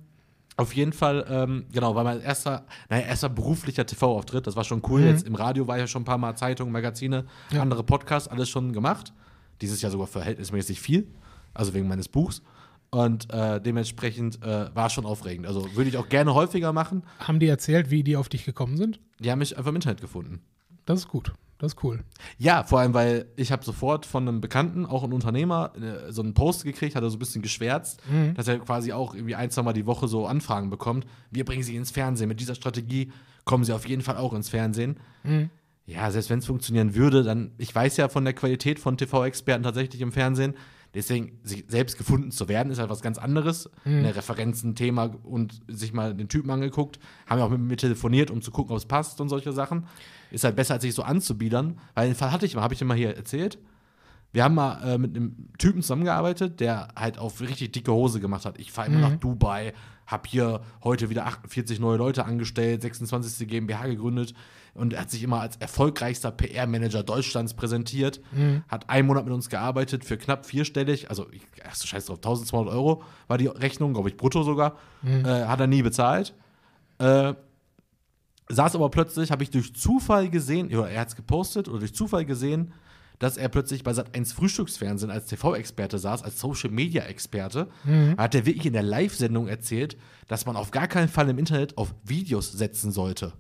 auf jeden Fall, ähm, genau, war mein erster, naja, erster beruflicher TV-Auftritt. Das war schon cool. Mhm. Jetzt im Radio war ja schon ein paar Mal Zeitungen, Magazine, ja. andere Podcasts, alles schon gemacht. Dieses Jahr sogar verhältnismäßig viel, also wegen meines Buchs. Und äh, dementsprechend äh, war schon aufregend. Also würde ich auch gerne häufiger machen. Haben die erzählt, wie die auf dich gekommen sind? Die haben mich einfach im Internet gefunden. Das ist gut. Das ist cool. Ja, vor allem, weil ich habe sofort von einem Bekannten, auch einem Unternehmer, äh, so einen Post gekriegt, hat er so ein bisschen geschwärzt, mhm. dass er quasi auch irgendwie ein, zwei Mal die Woche so Anfragen bekommt. Wir bringen sie ins Fernsehen. Mit dieser Strategie kommen sie auf jeden Fall auch ins Fernsehen. Mhm. Ja, selbst wenn es funktionieren würde, dann, ich weiß ja von der Qualität von TV-Experten tatsächlich im Fernsehen, Deswegen, sich selbst gefunden zu werden, ist halt was ganz anderes. Mhm. Eine ein Thema und sich mal den Typen angeguckt. Haben ja auch mit mir telefoniert, um zu gucken, ob es passt und solche Sachen. Ist halt besser, als sich so anzubiedern. Weil den Fall hatte ich mal, habe ich dir mal hier erzählt. Wir haben mal äh, mit einem Typen zusammengearbeitet, der halt auf richtig dicke Hose gemacht hat. Ich fahre immer mhm. nach Dubai, habe hier heute wieder 48 neue Leute angestellt, 26. GmbH gegründet und er hat sich immer als erfolgreichster PR-Manager Deutschlands präsentiert, mhm. hat einen Monat mit uns gearbeitet für knapp vierstellig, also ich, ach so scheiß drauf, 1200 Euro war die Rechnung, glaube ich, brutto sogar, mhm. äh, hat er nie bezahlt. Äh, saß aber plötzlich, habe ich durch Zufall gesehen, oder er hat es gepostet oder durch Zufall gesehen, dass er plötzlich bei Sat1 Frühstücksfernsehen als TV-Experte saß, als Social-Media-Experte. Mhm. Hat er wirklich in der Live-Sendung erzählt, dass man auf gar keinen Fall im Internet auf Videos setzen sollte.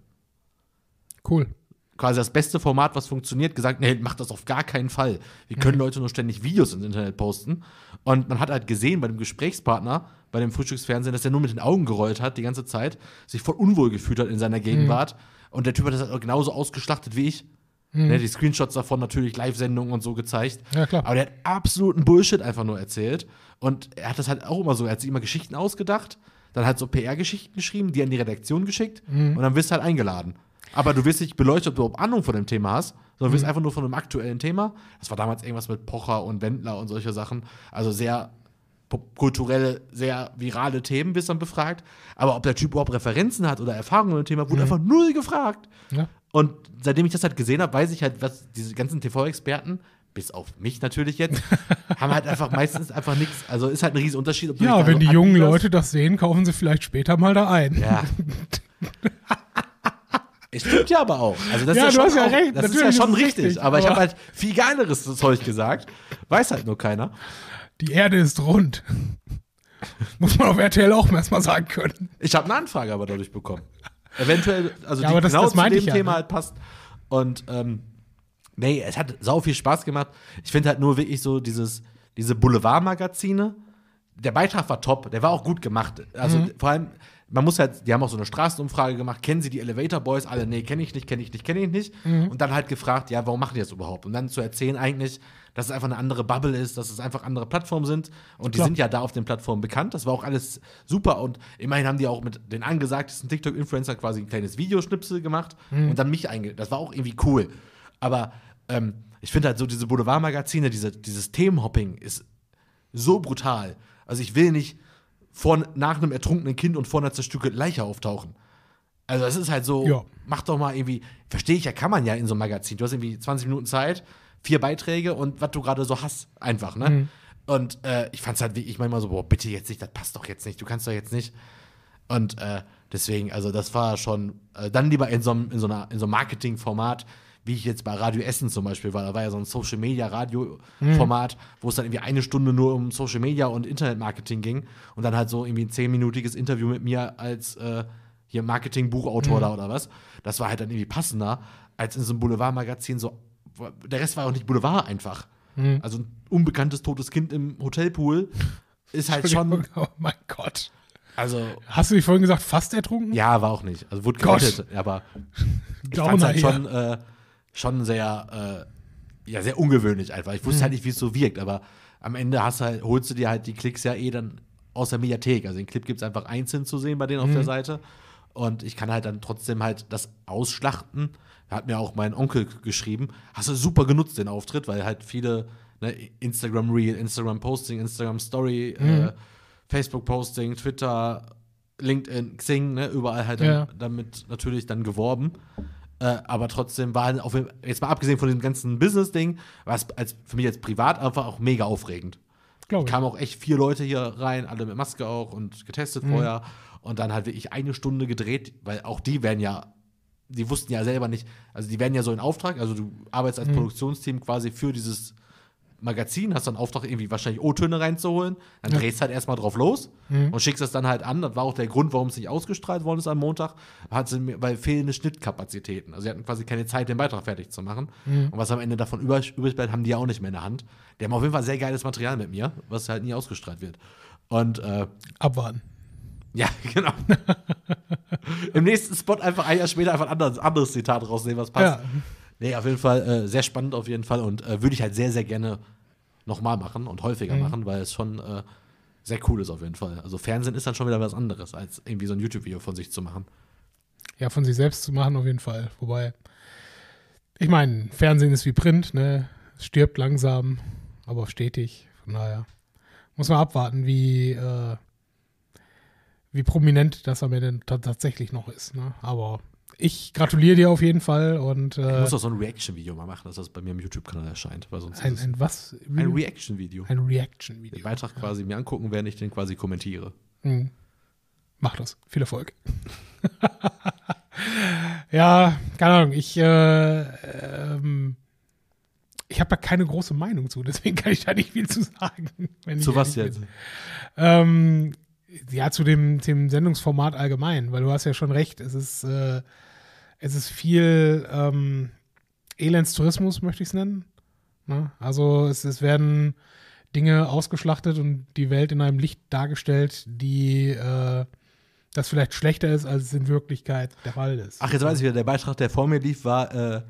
Cool. Quasi das beste Format, was funktioniert, gesagt, nee, macht das auf gar keinen Fall. Wir können mhm. Leute nur ständig Videos ins Internet posten. Und man hat halt gesehen bei dem Gesprächspartner, bei dem Frühstücksfernsehen, dass er nur mit den Augen gerollt hat die ganze Zeit, sich voll unwohl gefühlt hat in seiner mhm. Gegenwart. Mhm. Und der Typ hat das halt genauso ausgeschlachtet wie ich. Mhm. hat ne, die Screenshots davon natürlich, Live-Sendungen und so gezeigt. Ja, klar. Aber der hat absoluten Bullshit einfach nur erzählt. Und er hat das halt auch immer so, er hat sich immer Geschichten ausgedacht, dann halt so PR-Geschichten geschrieben, die an die Redaktion geschickt mhm. und dann wirst du halt eingeladen. Aber du wirst nicht beleuchtet, ob du überhaupt Ahnung von dem Thema hast, sondern mhm. wirst einfach nur von einem aktuellen Thema. Das war damals irgendwas mit Pocher und Wendler und solche Sachen. Also sehr kulturelle, sehr virale Themen wirst dann befragt. Aber ob der Typ überhaupt Referenzen hat oder Erfahrungen mit dem Thema, wurde mhm. einfach null gefragt. Ja. Und seitdem ich das halt gesehen habe, weiß ich halt, was diese ganzen TV-Experten, bis auf mich natürlich jetzt, [laughs] haben halt einfach meistens einfach nichts. Also ist halt ein Riesenunterschied. Ob ja, wenn die jungen Leute das sehen, kaufen sie vielleicht später mal da ein. Ja. [laughs] Es stimmt ja aber auch. Also das ja, ist ja, schon, ja recht, Das ist ja schon richtig, richtig, aber ich habe halt viel geileres Zeug gesagt. Weiß halt nur keiner. Die Erde ist rund. Muss man auf RTL auch erstmal sagen können. Ich habe eine Anfrage aber dadurch bekommen. Eventuell, also ja, die das, genau das zu dem Thema ne? halt passt. Und ähm, nee, es hat sau viel Spaß gemacht. Ich finde halt nur wirklich so dieses, diese Boulevard-Magazine. Der Beitrag war top, der war auch gut gemacht. Also mhm. vor allem, man muss halt, die haben auch so eine Straßenumfrage gemacht, kennen Sie die Elevator Boys? Alle, nee, kenne ich nicht, kenne ich nicht, kenne ich nicht. Mhm. Und dann halt gefragt, ja, warum machen die das überhaupt? Und dann zu erzählen eigentlich, dass es einfach eine andere Bubble ist, dass es einfach andere Plattformen sind. Und die sind ja da auf den Plattformen bekannt. Das war auch alles super. Und immerhin haben die auch mit den angesagtesten TikTok-Influencer quasi ein kleines Videoschnipsel gemacht mhm. und dann mich einge. Das war auch irgendwie cool. Aber ähm, ich finde halt so diese Boulevardmagazine, diese, dieses Themenhopping ist so brutal. Also ich will nicht von nach einem ertrunkenen Kind und vor einer zerstückelten Leiche auftauchen. Also das ist halt so, ja. mach doch mal irgendwie, verstehe ich ja, kann man ja in so einem Magazin. Du hast irgendwie 20 Minuten Zeit, vier Beiträge und was du gerade so hast, einfach, ne? Mhm. Und äh, ich es halt wirklich manchmal so, boah, bitte jetzt nicht, das passt doch jetzt nicht, du kannst doch jetzt nicht. Und äh, deswegen, also das war schon, äh, dann lieber in so, in so, einer, in so einem Marketingformat, wie ich jetzt bei Radio Essen zum Beispiel war. Da war ja so ein Social Media Radio hm. Format, mhm. wo es dann irgendwie eine Stunde nur um Social Media und Internet Marketing ging und dann halt so irgendwie ein zehnminütiges Interview mit mir als äh, hier Marketing-Buchautor mhm. da oder was. Das war halt dann irgendwie passender als in so einem Boulevardmagazin. So, der Rest war auch nicht Boulevard einfach. Mhm. Also ein unbekanntes totes Kind im Hotelpool ist halt schon. [laughs] Oh mein Gott. Also. Hast du nicht vorhin gesagt, fast ertrunken? Ja, war auch nicht. Also wurde gerettet, aber [laughs] ich fand halt schon. Äh, schon sehr, äh, ja, sehr ungewöhnlich einfach. Ich wusste mhm. halt nicht, wie es so wirkt, aber am Ende hast halt, holst du dir halt die Klicks ja eh dann aus der Mediathek. Also den Clip gibt es einfach einzeln zu sehen bei denen mhm. auf der mhm. Seite. Und ich kann halt dann trotzdem halt das ausschlachten. Da hat mir auch mein Onkel geschrieben, hast du super genutzt den Auftritt, weil halt viele ne, Instagram Reel, Instagram Posting, Instagram Story, äh, mhm. äh, Facebook Posting, Twitter, LinkedIn, Xing, ne, überall halt dann, damit natürlich dann geworben. Äh, aber trotzdem war halt auf, jetzt mal abgesehen von dem ganzen Business-Ding, war es als, für mich als privat einfach auch mega aufregend. Glaube Kamen auch echt vier Leute hier rein, alle mit Maske auch und getestet mhm. vorher. Und dann halt wirklich eine Stunde gedreht, weil auch die werden ja, die wussten ja selber nicht, also die werden ja so in Auftrag, also du arbeitest als mhm. Produktionsteam quasi für dieses Magazin, hast dann Auftrag, irgendwie wahrscheinlich O-Töne reinzuholen. Dann ja. drehst halt erstmal drauf los mhm. und schickst das dann halt an. Das war auch der Grund, warum es nicht ausgestrahlt worden ist am Montag, hat weil fehlende Schnittkapazitäten. Also sie hatten quasi keine Zeit, den Beitrag fertig zu machen. Mhm. Und was am Ende davon übrig, übrig bleibt, haben die ja auch nicht mehr in der Hand. Die haben auf jeden Fall sehr geiles Material mit mir, was halt nie ausgestrahlt wird. Und äh, abwarten. Ja, [laughs] genau. [laughs] Im nächsten Spot einfach ein Jahr später einfach ein anderes, anderes Zitat rausnehmen, was passt. Ja. Nee, auf jeden Fall äh, sehr spannend auf jeden Fall und äh, würde ich halt sehr, sehr gerne nochmal machen und häufiger mhm. machen, weil es schon äh, sehr cool ist auf jeden Fall. Also Fernsehen ist dann schon wieder was anderes, als irgendwie so ein YouTube-Video von sich zu machen. Ja, von sich selbst zu machen auf jeden Fall. Wobei, ich meine, Fernsehen ist wie Print, ne? Es stirbt langsam, aber stetig. Von daher muss man abwarten, wie, äh, wie prominent das am Ende tatsächlich noch ist. Ne? Aber ich gratuliere dir auf jeden Fall und. Äh, ich muss äh, auch so ein Reaction-Video mal machen, dass das bei mir im YouTube-Kanal erscheint. Weil sonst ein, ein was? Ein Reaction-Video. Ein Reaction-Video. Den Beitrag ja. quasi mir angucken, während ich den quasi kommentiere. Mhm. Mach das. Viel Erfolg. [laughs] ja, keine Ahnung. Ich, äh, ähm, ich habe da keine große Meinung zu, deswegen kann ich da nicht viel zu sagen. [laughs] zu was jetzt? Ähm, ja, zu dem, dem Sendungsformat allgemein, weil du hast ja schon recht, es ist, äh, es ist viel ähm, Elendstourismus, möchte ich es nennen. Ne? Also es, es werden Dinge ausgeschlachtet und die Welt in einem Licht dargestellt, die äh, das vielleicht schlechter ist, als es in Wirklichkeit der Fall ist. Ach, jetzt weiß ich wieder, der Beitrag, der vor mir lief, war äh,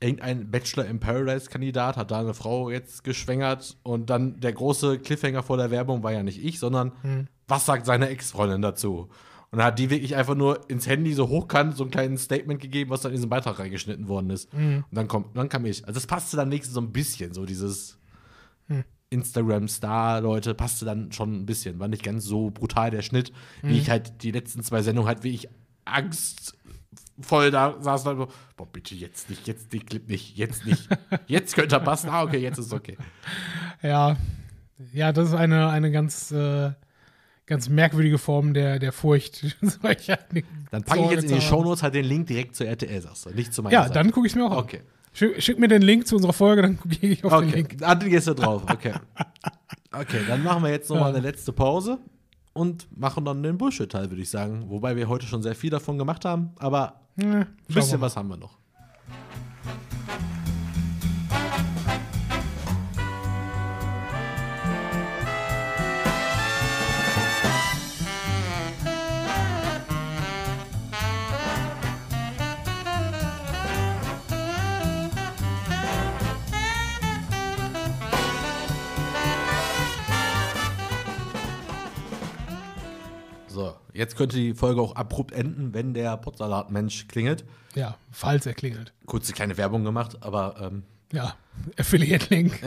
irgendein Bachelor in Paradise-Kandidat, hat da eine Frau jetzt geschwängert und dann der große Cliffhanger vor der Werbung war ja nicht ich, sondern hm was sagt seine Ex-Freundin dazu? Und dann hat die wirklich einfach nur ins Handy so hochkant so ein kleines Statement gegeben, was dann in diesen Beitrag reingeschnitten worden ist. Mhm. Und dann kommt, dann kam ich. Also das passte dann nächstes so ein bisschen, so dieses mhm. Instagram-Star-Leute passte dann schon ein bisschen. War nicht ganz so brutal der Schnitt, mhm. wie ich halt die letzten zwei Sendungen halt, wie ich Angst voll da saß und so, boah, bitte jetzt nicht, jetzt den Clip nicht, jetzt nicht. [laughs] Jetzt könnte er passen. Ah, okay, jetzt ist okay. Ja. Ja, das ist eine, eine ganz äh ganz merkwürdige Formen der, der Furcht. [laughs] Halt dann packe ich jetzt in die Shownotes halt den Link direkt zur RTL, sagst du, nicht zu meiner Ja, Seite. dann gucke ich es mir auch an. Okay. Schick, schick, mir den Link zu unserer Folge, dann gehe ich auf okay. den Link. dann gehst du drauf, okay. okay, dann machen wir jetzt nochmal ja. eine letzte Pause und machen dann den Bullshit-Teil, würde ich sagen. Wobei wir heute schon sehr viel davon gemacht haben, aber ja, ne, ein bisschen was haben wir noch. Jetzt könnte die Folge auch abrupt enden, wenn der Potsalat-Mensch klingelt. Ja, falls er klingelt. Kurze kleine Werbung gemacht, aber. Ähm, ja, [laughs] Affiliate-Link. [laughs]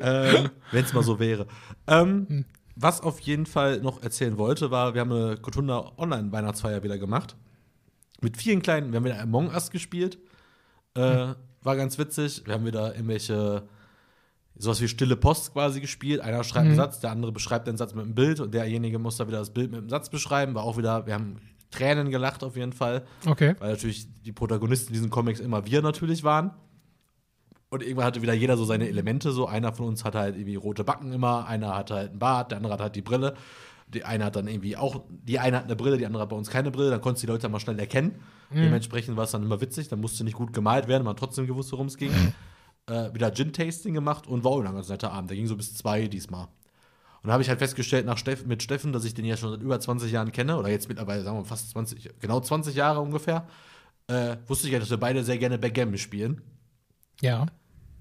Ja. ähm, wenn es mal so wäre. Ähm, hm. Was auf jeden Fall noch erzählen wollte, war, wir haben eine Kotunda Online-Weihnachtsfeier wieder gemacht. Mit vielen kleinen, wir haben wieder Among Us gespielt. Äh, hm. War ganz witzig. Wir haben wieder irgendwelche sowas wie stille Post quasi gespielt. Einer schreibt mhm. einen Satz, der andere beschreibt den Satz mit einem Bild und derjenige muss da wieder das Bild mit einem Satz beschreiben. War auch wieder, wir haben Tränen gelacht auf jeden Fall. Okay. Weil natürlich die Protagonisten diesen Comics immer wir natürlich waren. Und irgendwann hatte wieder jeder so seine Elemente. So einer von uns hatte halt irgendwie rote Backen immer, einer hatte halt einen Bart, der andere hat halt die Brille. Die eine hat dann irgendwie auch, die eine hat eine Brille, die andere hat bei uns keine Brille. Dann konntest du die Leute mal schnell erkennen. Mhm. Dementsprechend war es dann immer witzig. Dann musste nicht gut gemalt werden, man hat trotzdem gewusst, worum es ging. [laughs] äh, wieder Gin-Tasting gemacht und war auch ein ganz netter Abend. Der ging so bis zwei diesmal. Und da habe ich halt festgestellt nach Steff, mit Steffen, dass ich den ja schon seit über 20 Jahren kenne, oder jetzt mittlerweile, sagen wir mal, fast 20, genau 20 Jahre ungefähr, äh, wusste ich ja, dass wir beide sehr gerne Backgammon spielen. Ja.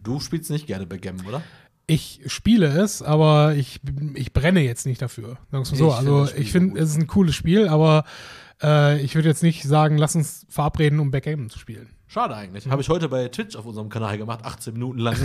Du spielst nicht gerne Backgammon, oder? Ich spiele es, aber ich, ich brenne jetzt nicht dafür. Sagst du so. Ich also find ich finde, es ist ein cooles Spiel, aber äh, ich würde jetzt nicht sagen, lass uns verabreden, um Backgammon zu spielen. Schade eigentlich. Mhm. Habe ich heute bei Twitch auf unserem Kanal gemacht, 18 Minuten lang.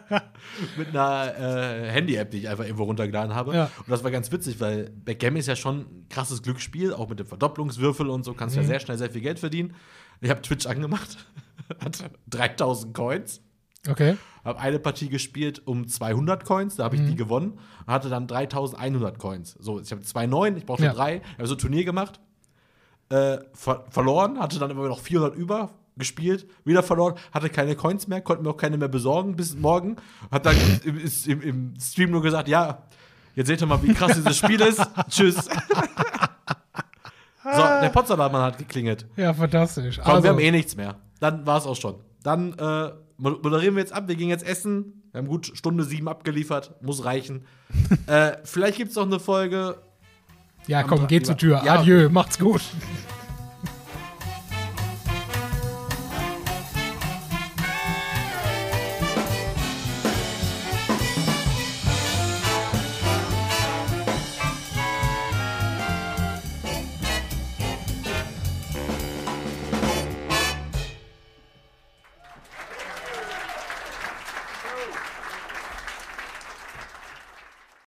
[laughs] Mit einer äh, Handy-App, die ich einfach irgendwo runtergeladen habe. Ja. Und das war ganz witzig, weil Backgammon ist ja schon ein krasses Glücksspiel, auch mit dem Verdopplungswürfel und so kannst du mhm. ja sehr schnell sehr viel Geld verdienen. Ich habe Twitch angemacht, [laughs] hatte 3000 Coins. Okay. Habe eine Partie gespielt um 200 Coins, da habe ich mhm. die gewonnen. Hatte dann 3100 Coins. So, ich habe 2,9, ich brauchte ja. drei. Habe so ein Turnier gemacht. Äh, ver verloren, hatte dann immer noch 400 über, gespielt, wieder verloren, hatte keine Coins mehr, konnte mir auch keine mehr besorgen bis morgen. Hat dann im, im, im Stream nur gesagt, ja, jetzt seht ihr mal, wie krass dieses Spiel ist. Tschüss. [laughs] So, der Potsdamer hat geklingelt. Ja, fantastisch. Komm, also. wir haben also- eh nichts mehr. Dann war es auch schon. Dann äh, moderieren wir jetzt ab. Wir gehen jetzt essen. Wir haben gut Stunde sieben abgeliefert. Muss reichen. [laughs] äh, vielleicht gibt es noch eine Folge. Ja, komm, geh zur Tür. Ja. Adieu, macht's gut.